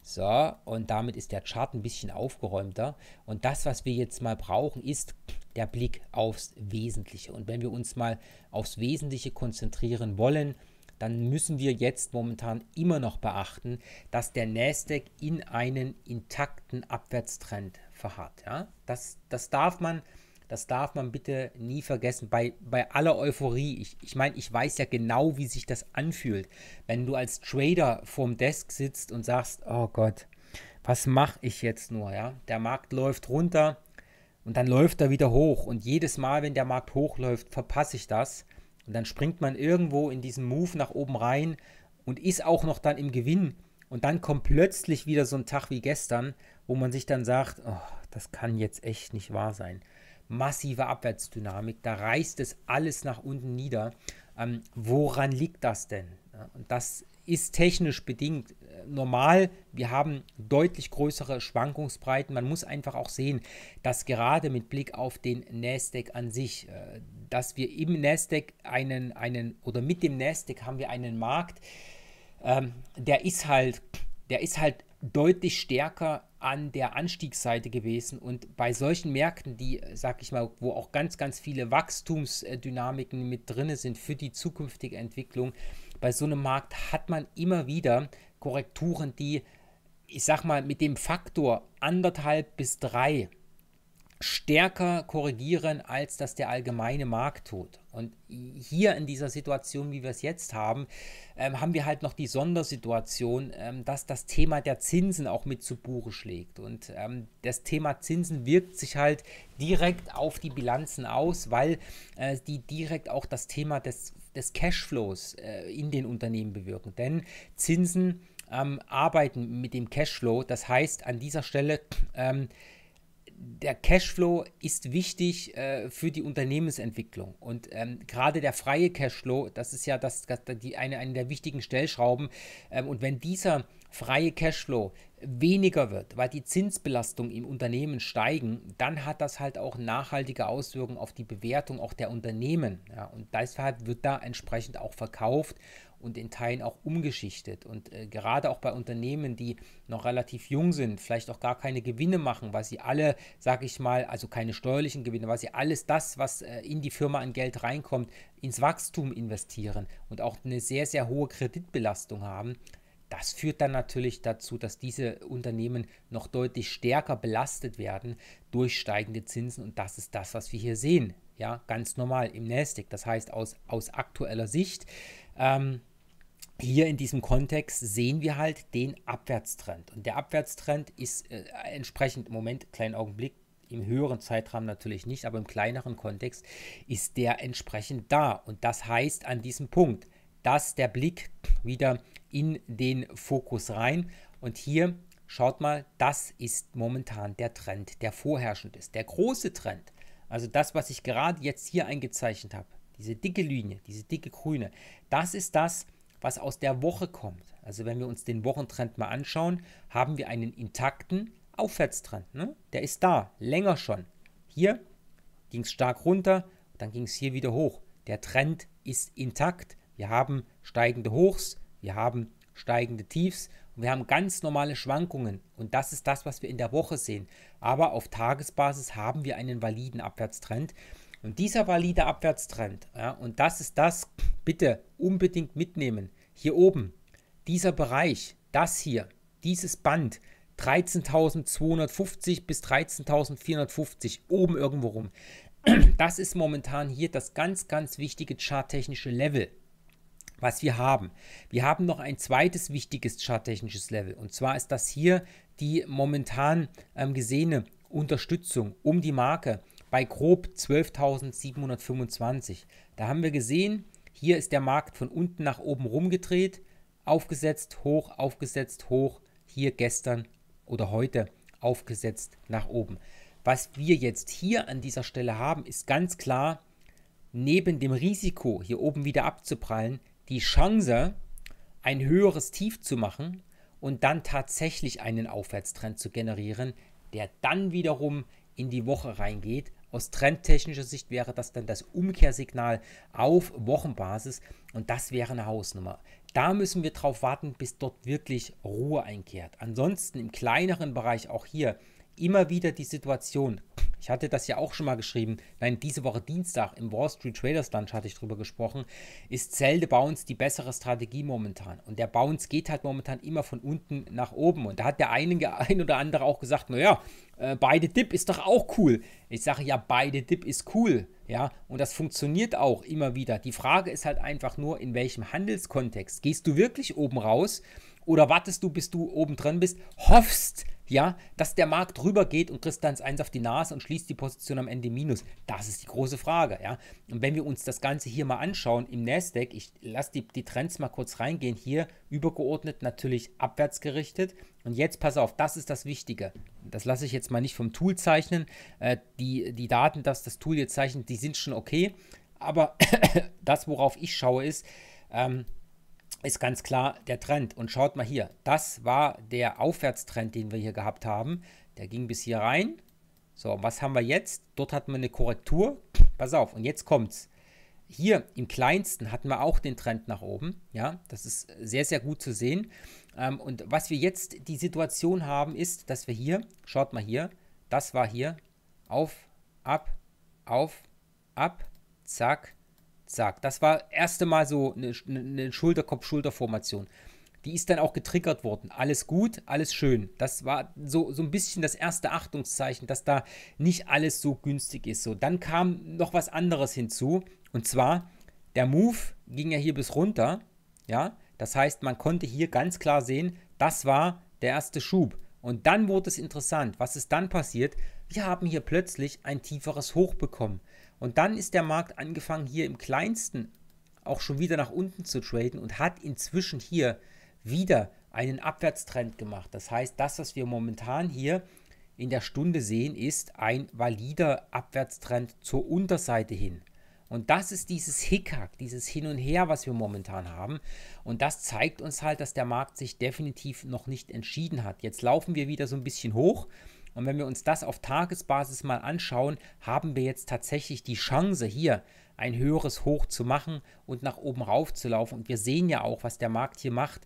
So, und damit ist der Chart ein bisschen aufgeräumter. Und das, was wir jetzt mal brauchen, ist der Blick aufs Wesentliche. Und wenn wir uns mal aufs Wesentliche konzentrieren wollen, dann müssen wir jetzt momentan immer noch beachten, dass der Nasdaq in einen intakten Abwärtstrend verharrt. Ja? Das, das darf man. Das darf man bitte nie vergessen. Bei, bei aller Euphorie, ich, ich meine, ich weiß ja genau, wie sich das anfühlt, wenn du als Trader vorm Desk sitzt und sagst, oh Gott, was mache ich jetzt nur? Ja? Der Markt läuft runter, und dann läuft er wieder hoch. Und jedes Mal, wenn der Markt hochläuft, verpasse ich das. Und dann springt man irgendwo in diesen Move nach oben rein und ist auch noch dann im Gewinn. Und dann kommt plötzlich wieder so ein Tag wie gestern, wo man sich dann sagt, oh, das kann jetzt echt nicht wahr sein. Massive Abwärtsdynamik, da reißt es alles nach unten nieder. Ähm, woran liegt das denn? und das ist technisch bedingt äh, normal. Wir haben deutlich größere Schwankungsbreiten. Man muss einfach auch sehen, dass gerade mit Blick auf den Nasdaq an sich, äh, dass wir im Nasdaq einen, einen oder mit dem Nasdaq haben wir einen Markt, ähm, der ist halt, der ist halt deutlich stärker an der Anstiegsseite gewesen und bei solchen Märkten, die, äh, sag ich mal, wo auch ganz, ganz viele Wachstumsdynamiken mit drin sind für die zukünftige Entwicklung, bei so einem Markt hat man immer wieder Korrekturen, die, ich sag mal, mit dem Faktor anderthalb bis drei stärker korrigieren, als das der allgemeine Markt tut. Und hier in dieser Situation, wie wir es jetzt haben, ähm, haben wir halt noch die Sondersituation, ähm, dass das Thema der Zinsen auch mit zu Buche schlägt. Und ähm, das Thema Zinsen wirkt sich halt direkt auf die Bilanzen aus, weil äh, die direkt auch das Thema des des Cashflows äh, in den Unternehmen bewirken. Denn Zinsen ähm, arbeiten mit dem Cashflow. Das heißt, an dieser Stelle ähm, der Cashflow ist wichtig äh, für die Unternehmensentwicklung. Und ähm, gerade der freie Cashflow, das ist ja das, das die, eine, eine der wichtigen Stellschrauben. Ähm, und wenn dieser freie Cashflow weniger wird, weil die Zinsbelastung im Unternehmen steigen, dann hat das halt auch nachhaltige Auswirkungen auf die Bewertung auch der Unternehmen. Ja, und deshalb wird da entsprechend auch verkauft und in Teilen auch umgeschichtet. Und äh, gerade auch bei Unternehmen, die noch relativ jung sind, vielleicht auch gar keine Gewinne machen, weil sie alle, sage ich mal, also keine steuerlichen Gewinne, weil sie alles das, was äh, in die Firma an Geld reinkommt, ins Wachstum investieren und auch eine sehr, sehr hohe Kreditbelastung haben, das führt dann natürlich dazu, dass diese Unternehmen noch deutlich stärker belastet werden durch steigende Zinsen und das ist das, was wir hier sehen. Ja, ganz normal im Nasdaq. Das heißt, aus, aus aktueller Sicht, ähm, hier in diesem Kontext sehen wir halt den Abwärtstrend. Und der Abwärtstrend ist äh, entsprechend Moment, kleinen Augenblick, im höheren Zeitrahmen natürlich nicht, aber im kleineren Kontext ist der entsprechend da. Und das heißt an diesem Punkt, dass der Blick wieder in den Fokus rein. Und hier schaut mal, das ist momentan der Trend, der vorherrschend ist. Der große Trend, also das, was ich gerade jetzt hier eingezeichnet habe, diese dicke Linie, diese dicke grüne, das ist das, was aus der Woche kommt. Also wenn wir uns den Wochentrend mal anschauen, haben wir einen intakten Aufwärtstrend. Ne? Der ist da, länger schon. Hier ging es stark runter, dann ging es hier wieder hoch. Der Trend ist intakt. Wir haben steigende Hochs, wir haben steigende Tiefs und wir haben ganz normale Schwankungen. Und das ist das, was wir in der Woche sehen. Aber auf Tagesbasis haben wir einen validen Abwärtstrend. Und dieser valide Abwärtstrend, ja, und das ist das, bitte unbedingt mitnehmen. Hier oben, dieser Bereich, das hier, dieses Band, 13.250 bis 13.450, oben irgendwo rum. Das ist momentan hier das ganz, ganz wichtige charttechnische Level was wir haben. Wir haben noch ein zweites wichtiges charttechnisches Level und zwar ist das hier die momentan ähm, gesehene Unterstützung um die Marke bei grob 12.725. Da haben wir gesehen, hier ist der Markt von unten nach oben rumgedreht, aufgesetzt, hoch, aufgesetzt, hoch, hier gestern oder heute aufgesetzt nach oben. Was wir jetzt hier an dieser Stelle haben, ist ganz klar, neben dem Risiko, hier oben wieder abzuprallen, die Chance, ein höheres Tief zu machen und dann tatsächlich einen Aufwärtstrend zu generieren, der dann wiederum in die Woche reingeht. Aus trendtechnischer Sicht wäre das dann das Umkehrsignal auf Wochenbasis und das wäre eine Hausnummer. Da müssen wir drauf warten, bis dort wirklich Ruhe einkehrt. Ansonsten im kleineren Bereich auch hier immer wieder die Situation, ich hatte das ja auch schon mal geschrieben, nein, diese Woche Dienstag im Wall Street Traders Lunch hatte ich drüber gesprochen, ist Sell Bounce die bessere Strategie momentan. Und der Bounce geht halt momentan immer von unten nach oben. Und da hat der einige, ein oder andere auch gesagt, naja, äh, beide Dip ist doch auch cool. Ich sage ja, beide Dip ist cool. Ja, und das funktioniert auch immer wieder. Die Frage ist halt einfach nur, in welchem Handelskontext? Gehst du wirklich oben raus? oder wartest du, bis du oben dran bist, hoffst, ja, dass der Markt rübergeht und kriegst dann eins auf die Nase und schließt die Position am Ende minus? Das ist die große Frage, ja. Und wenn wir uns das Ganze hier mal anschauen im Nasdaq, ich lasse die, die Trends mal kurz reingehen, hier übergeordnet natürlich abwärts gerichtet. Und jetzt pass auf, das ist das Wichtige. Das lasse ich jetzt mal nicht vom Tool zeichnen. Äh, die, die Daten, dass das Tool jetzt zeichnet, die sind schon okay. Aber das, worauf ich schaue, ist, ähm, ist ganz klar der Trend. Und schaut mal hier, das war der Aufwärtstrend, den wir hier gehabt haben. Der ging bis hier rein. So, was haben wir jetzt? Dort hatten wir eine Korrektur. Pass auf, und jetzt kommt's. Hier im kleinsten hatten wir auch den Trend nach oben. Ja, das ist sehr, sehr gut zu sehen. Ähm, und was wir jetzt die Situation haben, ist, dass wir hier, schaut mal hier, das war hier, auf, ab, auf, ab, zack, sagt. Das war das erste Mal so eine, eine ne Schulterkopf-Schulter-Formation. Die ist dann auch getriggert worden. Alles gut, alles schön. Das war so, so ein bisschen das erste Achtungszeichen, dass da nicht alles so günstig ist. So, dann kam noch was anderes hinzu. Und zwar, der Move ging ja hier bis runter. Ja, das heißt, man konnte hier ganz klar sehen, das war der erste Schub. Und dann wurde es interessant. Was ist dann passiert? Wir haben hier plötzlich ein tieferes Hoch bekommen. Und dann ist der Markt angefangen, hier im kleinsten auch schon wieder nach unten zu traden und hat inzwischen hier wieder einen Abwärtstrend gemacht. Das heißt, das, was wir momentan hier in der Stunde sehen, ist ein valider Abwärtstrend zur Unterseite hin. Und das ist dieses Hickhack, dieses Hin und Her, was wir momentan haben. Und das zeigt uns halt, dass der Markt sich definitiv noch nicht entschieden hat. Jetzt laufen wir wieder so ein bisschen hoch. Und wenn wir uns das auf Tagesbasis mal anschauen, haben wir jetzt tatsächlich die Chance hier ein höheres Hoch zu machen und nach oben rauf zu laufen. Und wir sehen ja auch, was der Markt hier macht.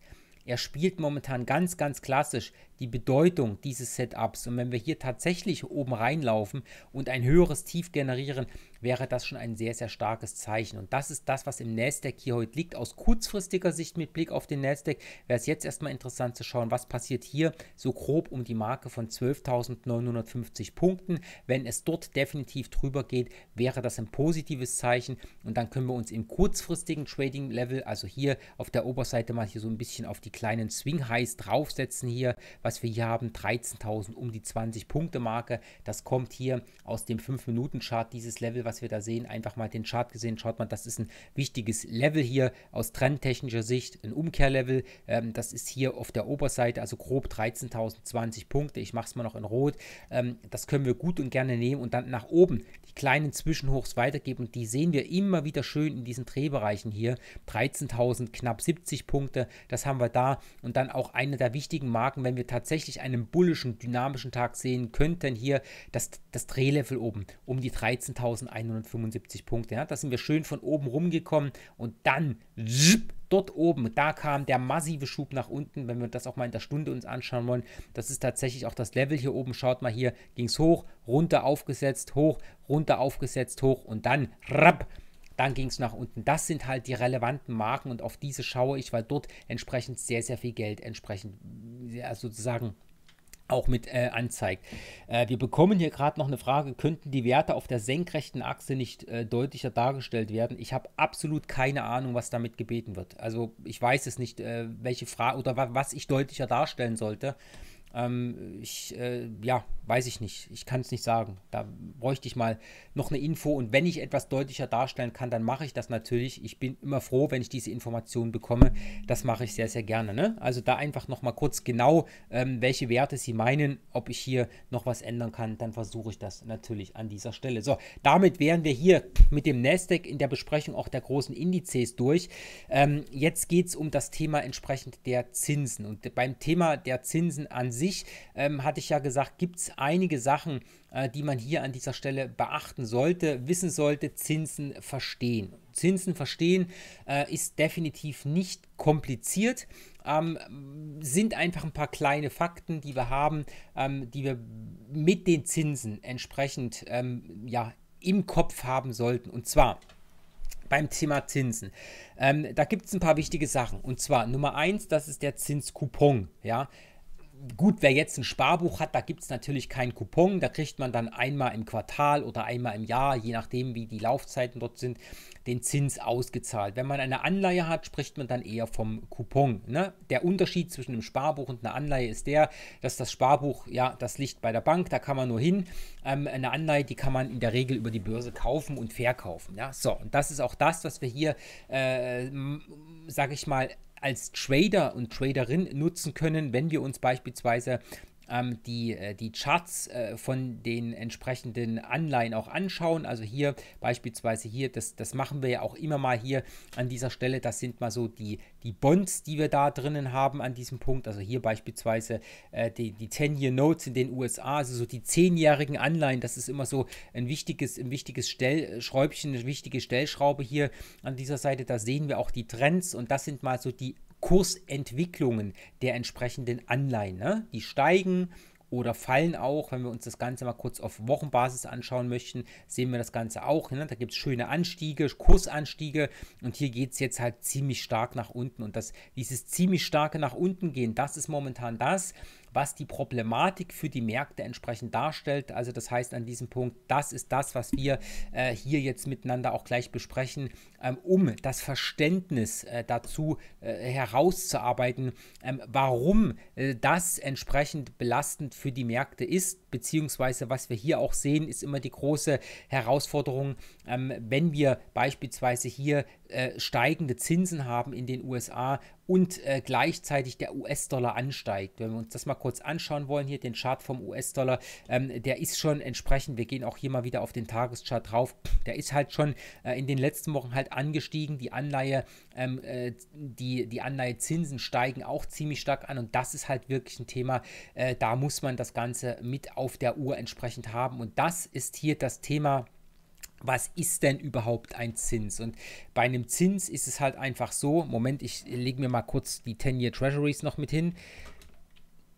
Er spielt momentan ganz, ganz klassisch die Bedeutung dieses Setups. Und wenn wir hier tatsächlich oben reinlaufen und ein höheres Tief generieren, wäre das schon ein sehr, sehr starkes Zeichen. Und das ist das, was im Nasdaq hier heute liegt. Aus kurzfristiger Sicht mit Blick auf den Nasdaq wäre es jetzt erstmal interessant zu schauen, was passiert hier so grob um die Marke von 12.950 Punkten. Wenn es dort definitiv drüber geht, wäre das ein positives Zeichen. Und dann können wir uns im kurzfristigen Trading-Level, also hier auf der Oberseite mal hier so ein bisschen auf die kleinen Swing-Highs draufsetzen hier, was was wir hier haben, 13.000 um die 20 Punkte Marke. Das kommt hier aus dem 5-Minuten-Chart, dieses Level, was wir da sehen. Einfach mal den Chart gesehen, schaut mal, das ist ein wichtiges Level hier aus trendtechnischer Sicht, ein Umkehrlevel. Ähm, das ist hier auf der Oberseite, also grob 13.020 Punkte. Ich mache es mal noch in Rot. Ähm, das können wir gut und gerne nehmen und dann nach oben die kleinen Zwischenhochs weitergeben. Und die sehen wir immer wieder schön in diesen Drehbereichen hier. 13.000, knapp 70 Punkte, das haben wir da. Und dann auch eine der wichtigen Marken, wenn wir tatsächlich einen bullischen, dynamischen Tag sehen könnten, hier das, das Drehlevel oben um die 13.175 Punkte. Ja, da sind wir schön von oben rumgekommen und dann zip, dort oben, da kam der massive Schub nach unten, wenn wir das auch mal in der Stunde uns anschauen wollen. Das ist tatsächlich auch das Level hier oben. Schaut mal hier, ging es hoch, runter aufgesetzt, hoch, runter aufgesetzt, hoch und dann rapp dann ging es nach unten. Das sind halt die relevanten Marken und auf diese schaue ich, weil dort entsprechend sehr, sehr viel Geld entsprechend also sozusagen auch mit äh, anzeigt. Äh, wir bekommen hier gerade noch eine Frage, könnten die Werte auf der senkrechten Achse nicht äh, deutlicher dargestellt werden? Ich habe absolut keine Ahnung, was damit gebeten wird. Also ich weiß es nicht, äh, welche Frage oder wa was ich deutlicher darstellen sollte. Ähm, ich, äh, ja, weiß ich nicht. Ich kann es nicht sagen. Da bräuchte ich mal noch eine Info und wenn ich etwas deutlicher darstellen kann, dann mache ich das natürlich. Ich bin immer froh, wenn ich diese Informationen bekomme. Das mache ich sehr, sehr gerne. Ne? Also da einfach nochmal kurz genau, ähm, welche Werte Sie meinen, ob ich hier noch was ändern kann, dann versuche ich das natürlich an dieser Stelle. So, damit wären wir hier mit dem Nasdaq in der Besprechung auch der großen Indizes durch. Ähm, jetzt geht es um das Thema entsprechend der Zinsen und beim Thema der Zinsen an sich sich, ähm, hatte ich ja gesagt, gibt es einige Sachen, äh, die man hier an dieser Stelle beachten sollte, wissen sollte, Zinsen verstehen. Zinsen verstehen äh, ist definitiv nicht kompliziert. Ähm, sind einfach ein paar kleine Fakten, die wir haben, ähm, die wir mit den Zinsen entsprechend ähm, ja, im Kopf haben sollten. Und zwar beim Thema Zinsen. Ähm, da gibt es ein paar wichtige Sachen. Und zwar Nummer eins, das ist der Zinscoupon. Ja? gut, wer jetzt ein Sparbuch hat, da gibt es natürlich keinen Coupon. Da kriegt man dann einmal im Quartal oder einmal im Jahr, je nachdem, wie die Laufzeiten dort sind, den Zins ausgezahlt. Wenn man eine Anleihe hat, spricht man dann eher vom Coupon. Ne? Der Unterschied zwischen einem Sparbuch und einer Anleihe ist der, dass das Sparbuch, ja, das liegt bei der Bank, da kann man nur hin. Ähm, eine Anleihe, die kann man in der Regel über die Börse kaufen und verkaufen. Ja? So, und das ist auch das, was wir hier, äh, sage ich mal, als Trader und Traderin nutzen können, wenn wir uns beispielsweise ähm, die, äh, die Charts äh, von den entsprechenden Anleihen auch anschauen. Also hier beispielsweise hier, das, das machen wir ja auch immer mal hier an dieser Stelle. Das sind mal so die, die Bonds, die wir da drinnen haben an diesem Punkt. Also hier beispielsweise äh, die, 10-Year-Notes in den USA, also so die 10-jährigen Anleihen. Das ist immer so ein wichtiges, ein wichtiges Stellschräubchen, äh, eine wichtige Stellschraube hier an dieser Seite. Da sehen wir auch die Trends und das sind mal so die Kursentwicklungen der entsprechenden Anleihen. Ne? Die steigen oder fallen auch. Wenn wir uns das Ganze mal kurz auf Wochenbasis anschauen möchten, sehen wir das Ganze auch. Ne? Da gibt es schöne Anstiege, Kursanstiege und hier geht es jetzt halt ziemlich stark nach unten. Und das, dieses ziemlich starke nach unten gehen, das ist momentan das, was die Problematik für die Märkte entsprechend darstellt. Also das heißt an diesem Punkt, das ist das, was wir äh, hier jetzt miteinander auch gleich besprechen, ähm, um das Verständnis äh, dazu äh, herauszuarbeiten, ähm, warum äh, das entsprechend belastend für die Märkte ist, beziehungsweise was wir hier auch sehen, ist immer die große Herausforderung, ähm, wenn wir beispielsweise hier äh, steigende Zinsen haben in den USA und äh, gleichzeitig der US-Dollar ansteigt. Wenn wir uns das mal kurz anschauen wollen, hier den Chart vom US-Dollar, ähm, der ist schon entsprechend, wir gehen auch hier mal wieder auf den Tageschart drauf, der ist halt schon äh, in den letzten Wochen halt angestiegen. Die Anleihe, ähm, äh, die, die Anleihezinsen steigen auch ziemlich stark an und das ist halt wirklich ein Thema, äh, da muss man das Ganze mit auf der Uhr entsprechend haben und das ist hier das Thema was ist denn überhaupt ein Zins? Und bei einem Zins ist es halt einfach so, Moment, ich lege mir mal kurz die 10-Year Treasuries noch mit hin.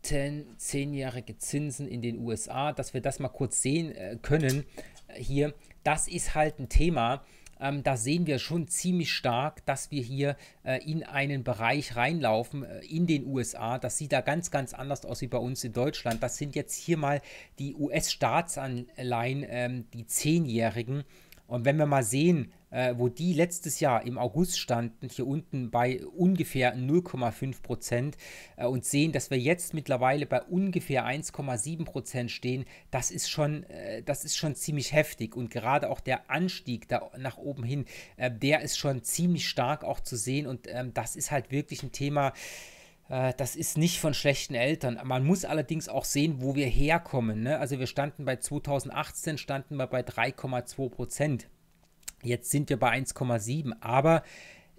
10, jährige Zinsen in den USA, dass wir das mal kurz sehen äh, können äh, hier. Das ist halt ein Thema, ähm, da sehen wir schon ziemlich stark, dass wir hier äh, in einen Bereich reinlaufen äh, in den USA. Das sieht da ganz, ganz anders aus wie bei uns in Deutschland. Das sind jetzt hier mal die US-Staatsanleihen, ähm, die zehnjährigen. Und wenn wir mal sehen, äh, wo die letztes Jahr im August standen, hier unten bei ungefähr 0,5 Prozent äh, und sehen, dass wir jetzt mittlerweile bei ungefähr 1,7 Prozent stehen, das ist schon, äh, das ist schon ziemlich heftig und gerade auch der Anstieg da nach oben hin, äh, der ist schon ziemlich stark auch zu sehen und ähm, das ist halt wirklich ein Thema, äh, das ist nicht von schlechten Eltern. Man muss allerdings auch sehen, wo wir herkommen. Ne? Also wir standen bei 2018, standen wir bei 3,2 Prozent. Jetzt sind wir bei 1,7, aber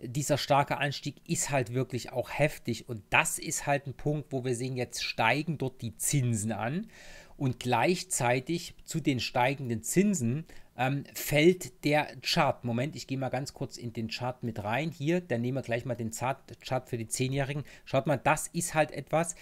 dieser starke Anstieg ist halt wirklich auch heftig und das ist halt ein Punkt, wo wir sehen, jetzt steigen dort die Zinsen an und gleichzeitig zu den steigenden Zinsen ähm, fällt der Chart. Moment, ich gehe mal ganz kurz in den Chart mit rein. Hier, dann nehmen wir gleich mal den Chart, für die Zehnjährigen. Schaut mal, das ist halt etwas,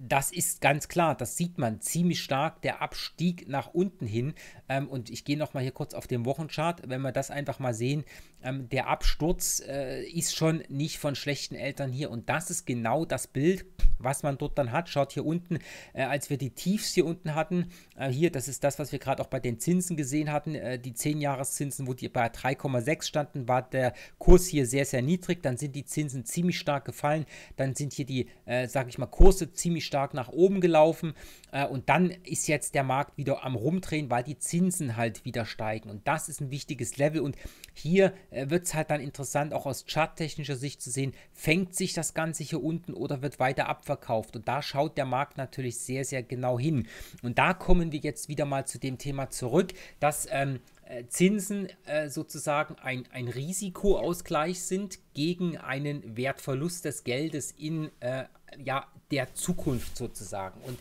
das ist ganz klar, das sieht man ziemlich stark, der Abstieg nach unten hin. Ähm, und ich gehe nochmal hier kurz auf den Wochenchart, wenn wir das einfach mal sehen, ähm, der Absturz äh, ist schon nicht von schlechten Eltern hier. Und das ist genau das Bild, was man dort dann hat. Schaut hier unten, äh, als wir die Tiefs hier unten hatten, äh, hier, das ist das, was wir gerade auch bei den Zinsen gesehen hatten, äh, die 10-Jahres-Zinsen, wo die bei 3,6 standen, war der Kurs hier sehr, sehr niedrig. Dann sind die Zinsen ziemlich stark gefallen. Dann sind hier die, äh, sage ich mal, Kurse ziemlich stark nach oben gelaufen. Äh, und dann ist jetzt der Markt wieder am Rumdrehen, weil die Zinsen halt wieder steigen. Und das ist ein wichtiges Level. Und hier äh, wird es halt dann interessant, auch aus charttechnischer Sicht zu sehen, fängt sich das Ganze hier unten oder wird weiter abverkauft. Und da schaut der Markt natürlich sehr, sehr genau hin. Und da kommen wir jetzt wieder mal zu dem Thema zurück, dass ähm, äh, Zinsen äh, sozusagen ein, ein Risikoausgleich sind gegen einen Wertverlust des Geldes in äh, ja, der Zukunft sozusagen. Und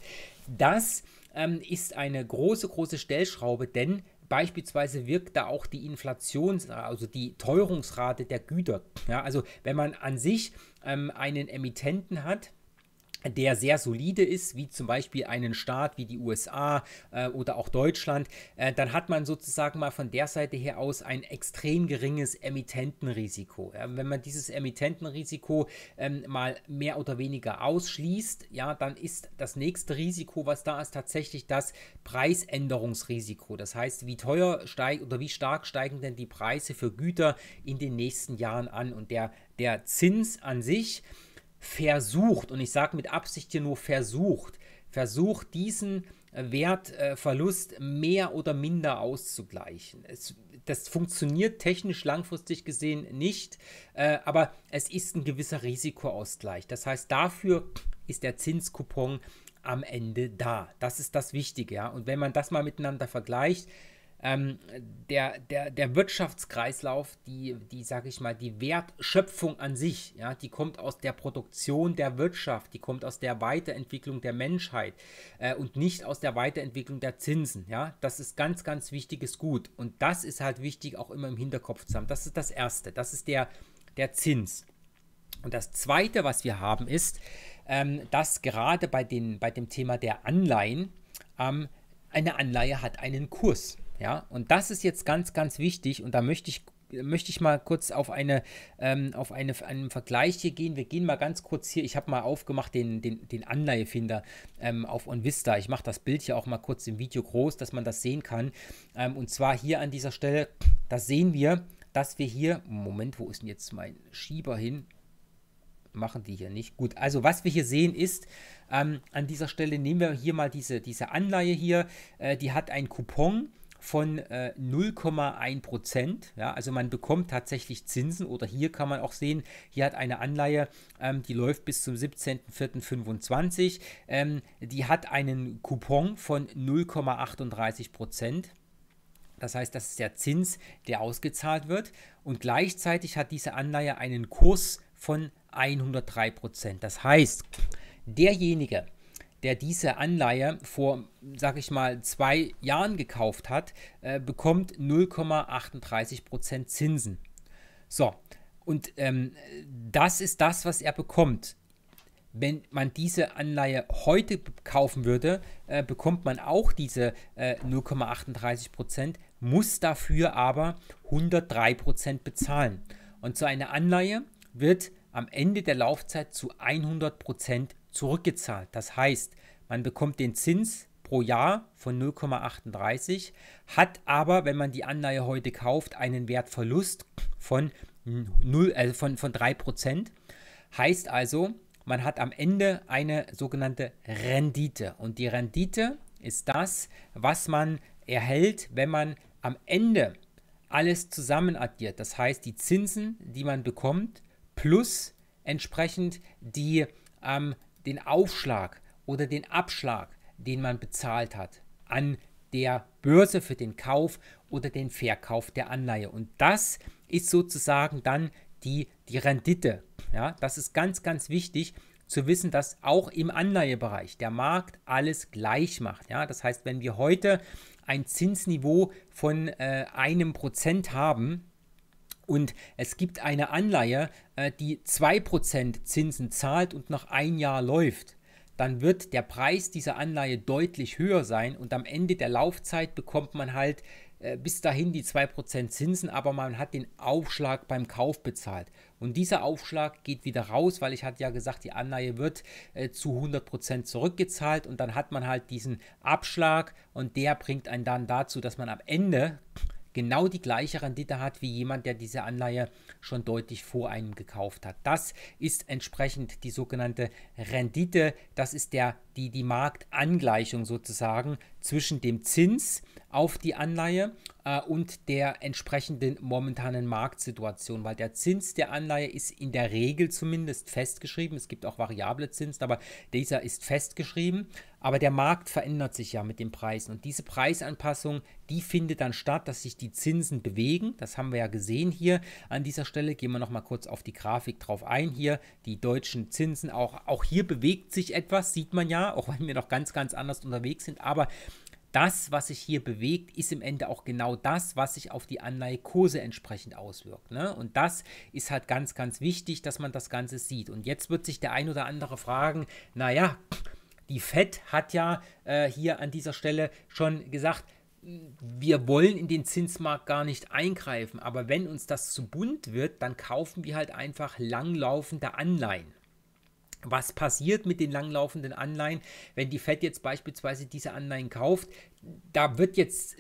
das ähm, ist eine große, große Stellschraube, denn Beispielsweise wirkt da auch die Inflations-, also die Teuerungsrate der Güter. Ja, also wenn man an sich ähm, einen Emittenten hat, der sehr solide ist, wie zum Beispiel einen Staat wie die USA äh, oder auch Deutschland, äh, dann hat man sozusagen mal von der Seite her aus ein extrem geringes Emittentenrisiko. Ja, wenn man dieses Emittentenrisiko ähm, mal mehr oder weniger ausschließt, ja, dann ist das nächste Risiko, was da ist, tatsächlich das Preisänderungsrisiko. Das heißt, wie teuer steigt oder wie stark steigen denn die Preise für Güter in den nächsten Jahren an und der, der Zins an sich, versucht, und ich sage mit Absicht hier nur versucht, versucht diesen äh, Wertverlust äh, mehr oder minder auszugleichen. Es, das funktioniert technisch langfristig gesehen nicht, äh, aber es ist ein gewisser Risikoausgleich. Das heißt, dafür ist der Zinskupon am Ende da. Das ist das Wichtige. Ja? Und wenn man das mal miteinander vergleicht, ähm, der, der, der Wirtschaftskreislauf, die, die, sag ich mal, die Wertschöpfung an sich, ja, die kommt aus der Produktion der Wirtschaft, die kommt aus der Weiterentwicklung der Menschheit äh, und nicht aus der Weiterentwicklung der Zinsen, ja. Das ist ganz, ganz wichtiges Gut. Und das ist halt wichtig, auch immer im Hinterkopf zu haben. Das ist das Erste. Das ist der, der Zins. Und das Zweite, was wir haben, ist, ähm, dass gerade bei, den, bei dem Thema der Anleihen ähm, eine Anleihe hat einen Kurs. Ja, und das ist jetzt ganz, ganz wichtig und da möchte ich möchte ich mal kurz auf, eine, ähm, auf eine, einen Vergleich hier gehen. Wir gehen mal ganz kurz hier, ich habe mal aufgemacht den, den, den Anleihefinder ähm, auf OnVista. Ich mache das Bild hier auch mal kurz im Video groß, dass man das sehen kann. Ähm, und zwar hier an dieser Stelle, da sehen wir, dass wir hier, Moment, wo ist denn jetzt mein Schieber hin? machen die hier nicht. Gut, also was wir hier sehen ist, ähm, an dieser Stelle nehmen wir hier mal diese, diese Anleihe hier, äh, die hat einen Coupon von äh, 0,1 Prozent. Ja, also man bekommt tatsächlich Zinsen oder hier kann man auch sehen, hier hat eine Anleihe, ähm, die läuft bis zum 17.04.25. Ähm, die hat einen Coupon von 0,38 Prozent. Das heißt, das ist der Zins, der ausgezahlt wird. Und gleichzeitig hat diese Anleihe einen Kurs von 103 Prozent. Das heißt, derjenige, der diese Anleihe vor, sag ich mal, zwei Jahren gekauft hat, äh, bekommt 0,38% Zinsen. So, und ähm, das ist das, was er bekommt. Wenn man diese Anleihe heute kaufen würde, äh, bekommt man auch diese äh, 0,38 muss dafür aber 103 bezahlen. Und so eine Anleihe wird am Ende der Laufzeit zu 100 Prozent zurückgezahlt. Das heißt, man bekommt den Zins pro Jahr von 0,38, hat aber, wenn man die Anleihe heute kauft, einen Wertverlust von, 0, also äh, von, von 3%. Heißt also, man hat am Ende eine sogenannte Rendite. Und die Rendite ist das, was man erhält, wenn man am Ende alles zusammen addiert. Das heißt, die Zinsen, die man bekommt, plus entsprechend die ähm, den Aufschlag oder den Abschlag, den man bezahlt hat, an der Börse für den Kauf oder den Verkauf der Anleihe. Und das ist sozusagen dann die, die Rendite. Ja, das ist ganz, ganz wichtig zu wissen, dass auch im Anleihebereich der Markt alles gleich macht. Ja, das heißt, wenn wir heute ein Zinsniveau von äh, einem Prozent haben, und es gibt eine Anleihe, äh, die 2% Zinsen zahlt und nach ein Jahr läuft. Dann wird der Preis dieser Anleihe deutlich höher sein und am Ende der Laufzeit bekommt man halt äh, bis dahin die 2% Zinsen, aber man hat den Aufschlag beim Kauf bezahlt. Und dieser Aufschlag geht wieder raus, weil ich hatte ja gesagt, die Anleihe wird äh, zu 100% zurückgezahlt und dann hat man halt diesen Abschlag und der bringt einen dann dazu, dass man am Ende genau die gleiche Rendite hat wie jemand, der diese Anleihe schon deutlich vor einem gekauft hat. Das ist entsprechend die sogenannte Rendite. Das ist der, die, die Marktangleichung sozusagen zwischen dem Zins auf die Anleihe äh, und der entsprechenden momentanen Marktsituation, weil der Zins der Anleihe ist in der Regel zumindest festgeschrieben. Es gibt auch variable Zinsen, aber dieser ist festgeschrieben. Aber der Markt verändert sich ja mit den Preisen und diese Preisanpassung, die findet dann statt, dass sich die Zinsen bewegen. Das haben wir ja gesehen hier an dieser Stelle. Gehen wir noch mal kurz auf die Grafik drauf ein. Hier die deutschen Zinsen auch auch hier bewegt sich etwas, sieht man ja, auch wenn wir noch ganz ganz anders unterwegs sind. Aber das, was sich hier bewegt, ist im Ende auch genau das, was sich auf die Anleihekurse entsprechend auswirkt. Ne? Und das ist halt ganz, ganz wichtig, dass man das Ganze sieht. Und jetzt wird sich der ein oder andere fragen, naja, die FED hat ja äh, hier an dieser Stelle schon gesagt, wir wollen in den Zinsmarkt gar nicht eingreifen, aber wenn uns das zu bunt wird, dann kaufen wir halt einfach langlaufende Anleihen was passiert mit den langlaufenden Anleihen, wenn die Fed jetzt beispielsweise diese Anleihen kauft, da wird jetzt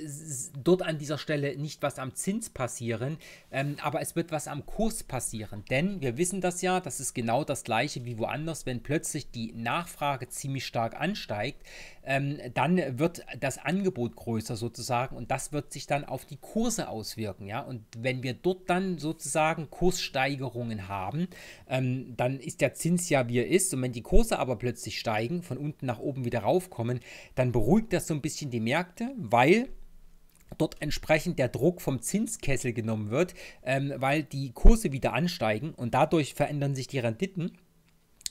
dort an dieser Stelle nicht was am Zins passieren, ähm, aber es wird was am Kurs passieren. Denn wir wissen das ja, das ist genau das gleiche wie woanders, wenn plötzlich die Nachfrage ziemlich stark ansteigt, ähm, dann wird das Angebot größer sozusagen und das wird sich dann auf die Kurse auswirken. Ja? Und wenn wir dort dann sozusagen Kurssteigerungen haben, ähm, dann ist der Zins ja wie er ist und wenn die Kurse aber plötzlich steigen, von unten nach oben wieder raufkommen, dann beruhigt das so ein bisschen die Mehrheit Märkte, weil dort entsprechend der Druck vom Zinskessel genommen wird, ähm, weil die Kurse wieder ansteigen und dadurch verändern sich die Renditen.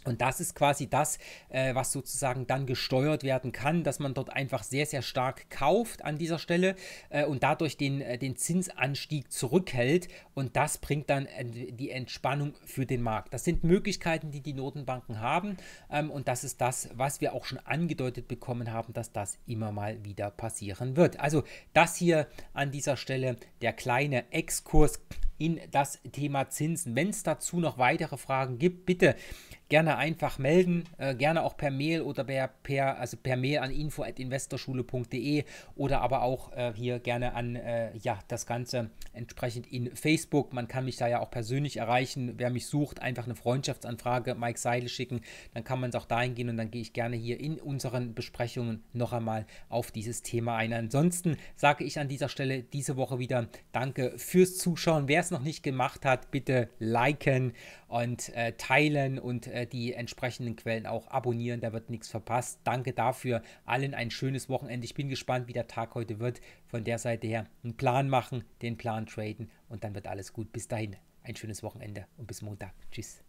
Und das ist quasi das, äh, was sozusagen dann gesteuert werden kann, dass man dort einfach sehr, sehr stark kauft an dieser Stelle äh, und dadurch den, äh, den Zinsanstieg zurückhält. Und das bringt dann die Entspannung für den Markt. Das sind Möglichkeiten, die die Notenbanken haben. Ähm, und das ist das, was wir auch schon angedeutet bekommen haben, dass das immer mal wieder passieren wird. Also das hier an dieser Stelle der kleine Exkurs in das Thema Zinsen. Wenn es dazu noch weitere Fragen gibt, bitte gerne einfach melden, äh, gerne auch per Mail oder per, per, also per Mail an info.investorschule.de oder aber auch äh, hier gerne an äh, ja, das Ganze entsprechend in Facebook. Man kann mich da ja auch persönlich erreichen. Wer mich sucht, einfach eine Freundschaftsanfrage Mike Seidel schicken. Dann kann man es auch dahin gehen und dann gehe ich gerne hier in unseren Besprechungen noch einmal auf dieses Thema ein. Ansonsten sage ich an dieser Stelle diese Woche wieder Danke fürs Zuschauen. Wer es noch nicht gemacht hat, bitte liken und äh, teilen und äh, äh, die entsprechenden Quellen auch abonnieren, da wird nichts verpasst. Danke dafür, allen ein schönes Wochenende. Ich bin gespannt, wie der Tag heute wird. Von der Seite her einen Plan machen, den Plan traden und dann wird alles gut. Bis dahin, ein schönes Wochenende und bis Montag. Tschüss.